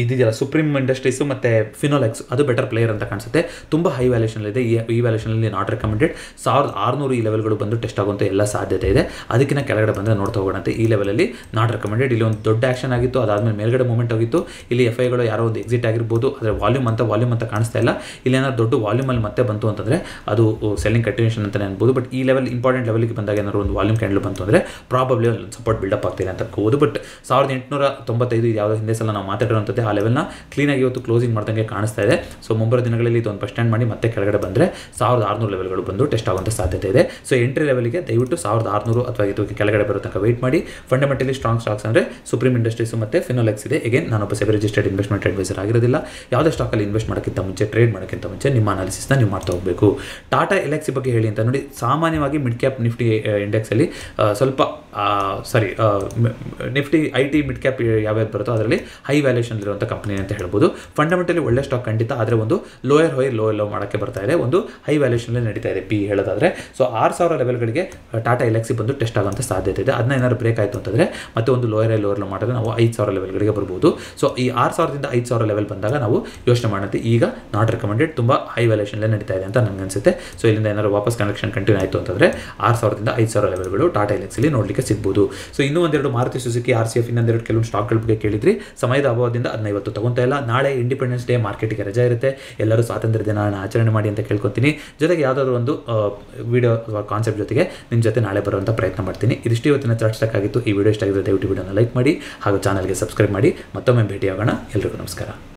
ಇದೆಯಲ್ಲ ಸುಪ್ರೀಂ ಇಂಡಸ್ಟ್ರೀಸು ಮತ್ತು ಫಿನೋಲೆಕ್ಸ್ ಅದು ಬೆಟರ್ ಪ್ಲೇಯರ್ ಅಂತ ಕಾಣಿಸುತ್ತೆ ತುಂಬ ಹೈ ವ್ಯಾಲ್ಯೂಷನಲ್ಲಿದೆ ಈ ವ್ಯಾಲ್ಯೂಷನಲ್ಲಿ ನಾಟ್ ರೆಕಮೆಂಡೆಡ್ ಸಾವಿರದ ಆರುನೂರು ಈ ಲೆವೆಲ್ಗಳು ಬಂದು ಟೆಸ್ಟ್ ಆಗುವಂಥ ಎಲ್ಲ ಸಾಧ್ಯತೆ ಇದೆ ಅದಕ್ಕಿಂತ ಕೆಳಗಡೆ ಬಂದರೆ ನೋಡ್ತಾ ಹೋಗೋಣಂತೆ ಈ ಲೆವೆಲಲ್ಲಿ ನಾಟ್ ರೆಕಮೆಂಡೆಡ್ ಇಲ್ಲಿ ಒಂದು ದೊಡ್ಡ ಆಕ್ಷನ್ ಆಗಿತ್ತು ಅದಾದಮೇಲೆ ಮೇಲ್ಗಡೆ ಮೂಮೆಂಟ್ ಆಗಿತ್ತು ಇಲ್ಲಿ ಎಫ್ ಐಗಳು ಯಾರೋ ಒಂದು ಎಕ್ಸಿಟ್ ಆಗಿರ್ಬೋದು ಆದರೆ ವಾಲ್ಯೂಮ್ ಅಂತ ವಾಲ್ಯೂಮ್ ಅಂತ ಕಾಣಿಸ್ತಾ ಇಲ್ಲ ಏನಾದ್ರು ದೊಡ್ಡ ವಾಲ್ಯೂಮಲ್ಲಿ ಮತ್ತೆ ಬಂತು ಅಂತಂದರೆ ಅದು ಸೆಲ್ಲಿಂಗ್ ಕಂಟಿನ್ಯೂಷನ್ ಅಂತಲೇ ಅನ್ಬೋದು ಬಟ್ ಈ ಲೆವೆಲ್ ಇಂಪಾರ್ಟೆಂಟ್ ಲೆವೆಲ್ಗೆ ಬಂದಾಗ ಏನಾದ್ರು ಒಂದು ವಾಲ್ಯೂಮ್ ಕ್ಯಾಂಡಲ್ ಬಂತು ಅಂದರೆ ಪ್ರಾಬಬ್ಲಿ ಒಂದು ಸಪೋರ್ಟ್ ಬಿಲ್ಡಪ್ ಆಗ್ತಿದೆ ಅಂತ ಹೋಗೋದು ಬಟ್ ಸಾವಿರದ ಎಂಟುನೂರ ತೊಂಬತ್ತೈದು ಇದು ಯಾವುದೋ ಹಿಂದೆ ಸಲ ನಾವು ಮಾತಾಡಿರುವಂಥದ್ದೇ ಆ ಲೆವೆಲ್ನ ಕ್ಲೀನಾಗಿ ಇವತ್ತು ಕ್ಲೋಸಿಂಗ್ ಮಾಡ್ದಂಗೆ ಕಾಣಿಸ್ತಾ ಇದೆ ಸೊ ಮುಂಬರುವ ದಿನಗಳಲ್ಲಿ ಇದೊಂದು ಫಸ್ಟ್ ಸ್ಟ್ಯಾಂಡ್ ಮಾಡಿ ಮತ್ತೆ ಕೆಳಗಡೆ ಬಂದರೆ ಸಾವಿರದ ಆರುನೂರು ಲೆವೆಲ್ಗಳು ಬಂದು ಟೆಸ್ಟ್ ಆಗುವಂಥ ಸಾಧ್ಯತೆ ಇದೆ ಸೊ ಎಂಟ್ರಿ ಲೆವೆಲ್ಗೆ ದಯವಿಟ್ಟು ಸಾವಿರದ ಆರುನೂರು ಅಥವಾ ಇದು ಕೆಳಗಡೆ ಬರೋ ತನಕ ವೆಯ್ಟ್ ಮಾಡಿ ಫಂಡಮೆಂಟಲಿ ಸ್ಟ್ರಾಂಗ್ ಸ್ಟಾಕ್ಸ್ ಅಂದರೆ ಸುಪ್ರೀಂ ಇಂಡಸ್ಟ್ರೀಸ್ ಮತ್ತು ಫಿನೋಲೆಕ್ಸ್ ಇದೆ ಎಗೇನ್ ನಾನೊಬ್ಬ ಸೆಬಿ ರಿಜಿಸ್ಟರ್ಡ್ ಇನ್ವೆಸ್ಟ್ಮೆಂಟ್ ಅಡ್ವೈಸರ್ ಆಗಿರೋದಿಲ್ಲ ಯಾವುದೇ ಸ್ಟಾಕಲ್ಲಿ ಇನ್ವೆಸ್ಟ್ ಮಾಡೋಕ್ಕಿಂತ ಮುಂಚೆ ಟ್ರೇಡ್ ಮಾಡೋಕ್ಕಿಂತ ಮುಂಚೆ ನಿಮ್ಮ ಅನಾಲಿಸಿಸ್ನ ನೀವು ಮಾಡ್ತಾ ಹೋಗಬೇಕು ಟಾಟಾ ಎಲೆಕ್ಸಿ ಬಗ್ಗೆ ಹೇಳಿ ಅಂತ ನೋಡಿ ಸಾಮಾನ್ಯವಾಗಿ ಮಿಡ್ ಕ್ಯಾಪ್ ನಿಫ್ಟಿ ಇಂಡೆಕ್ಸಲ್ಲಿ ಸ್ವಲ್ಪ sorry Nifty I T mid cap ಯಾವ್ಯಾವ್ದು ಬರುತ್ತೋ ಅದರಲ್ಲಿ ಹೈ ವ್ಯಾಲ್ಯೂಷನ್ ಇರುವಂಥ ಕಂಪನಿ ಅಂತ ಹೇಳ್ಬೋದು ಫಂಡಮೆಂಟಲಿ ಒಳ್ಳೆ ಸ್ಟಾಕ್ ಖಂಡಿತ ಆದರೆ ಒಂದು ಲೋಯರ್ ಹೋಯ್ ಲೋ ಲೋ ಮಾಡೋಕ್ಕೆ ಬರ್ತಾ ಇದೆ ಒಂದು ಹೈ ವ್ಯಾಲ್ಯೂಷನ್ ನಡೀತಾ ಇದೆ ಪಿ ಹೇಳೋದಾದರೆ ಸೊ ಆರು ಸಾವಿರ ಲೆವೆಲ್ಗಳಿಗೆ ಟಾಟಾ ಎಲೆಕ್ಸಿ ಬಂದು ಟೆಸ್ಟ್ ಆಗುವಂಥ ಸಾಧ್ಯತೆ ಇದೆ ಅದನ್ನ ಏನಾದ್ರು ಬ್ರೇಕ್ ಆಯಿತು ಅಂತಂದರೆ ಮತ್ತೆ ಒಂದು ಲೋಯರ್ ಹೈ ಲೋರ್ ಲೋ ಮಾಡಿದ್ರೆ ನಾವು ಐದು ಸಾವಿರ ಲೆವೆಲ್ಗಳಿಗೆ ಬರ್ಬೋದು ಸೊ ಈ ಆರು ಸಾವಿರದಿಂದ ಐದು ಸಾವಿರ ಲೆವೆಲ್ ಬಂದಾಗ ನಾವು ಯೋಚನೆ ಮಾಡುತ್ತೆ ಈಗ ನಾಟ್ ರೆಕಮೆಂಡೆಡ್ ತುಂಬ ಹೈ ವ್ಯಾಲ್ಯೂಷನ್ಲೇ ನಡೀತಾ ಇದೆ ಅಂತ ನನಗೆ ಅನಿಸುತ್ತೆ ಸೊ ಇಲ್ಲಿಂದ ಏನಾದ್ರು ವಾಪಸ್ ಕನೆಕ್ಷನ್ ಕಂಟಿನ್ಯೂ ಆಯಿತು ಅಂತಂದರೆ ಆರು ಸಾವಿರದಿಂದ ಐದು ಸಾವಿರ ಲೆವೆಲ್ಗಳು ಟಾಟಾ ಎಲೆಕ್ಸಿಲಿ ನೋಡಲಿಕ್ಕೆ ಸಿಗ್ಬೋದು ಸೊ ಇನ್ನೂ ಒಂದೆರಡು Maruti Suzuki R C F ಇನ್ನೊಂದು ಎರಡು ಕೆಲವೊಂದು ಸ್ಟಾಕ್ಗಳ ಬಗ್ಗೆ ಕೇಳಿದ್ರಿ ಸಮಯದ ಅಭಾವದಿಂದ ಅದನ್ನ ಇವತ್ತು ತಗೊತಾ ಇಲ್ಲ ನಾಳೆ ಇಂಡಿಪೆಂಡೆನ್ಸ್ ಡೇ ಮಾರ್ಕೆಟಿಗೆ ರಜೆ ಇರುತ್ತೆ ಎಲ್ಲರೂ ಸ್ವಾತಂತ್ರ್ಯ ದಿನ ಆಚರಣೆ ಮಾಡಿ ಅಂತ ಕೇಳ್ಕೊತೀನಿ ಜೊತೆಗೆ ಯಾವುದಾದ್ರು ಒಂದು ವಿಡಿಯೋ ಕಾನ್ಸೆಪ್ಟ್ ಜೊತೆಗೆ ನಿಮ್ಮ ಜೊತೆ ನಾಳೆ ಬರುವಂಥ ಪ್ರಯತ್ನ ಮಾಡ್ತೀನಿ ಇದಿಷ್ಟು ಇವತ್ತಿನ ಆಗಿತ್ತು ಈ ವಿಡಿಯೋ ಇಷ್ಟ ಆಗಿದ್ರೆ ದಯವಿಟ್ಟು ವಿಡಿಯೋನ ಲೈಕ್ ಮಾಡಿ ಹಾಗೂ ಚಾನಲ್ಗೆ ಸಬ್ಸ್ಕ್ರೈಬ್ ಮಾಡಿ ಮತ್ತೊಮ್ಮೆ ಭೇಟಿಯಾಗೋಣ ಎಲ್ಲರಿಗೂ ನಮಸ್ಕಾರ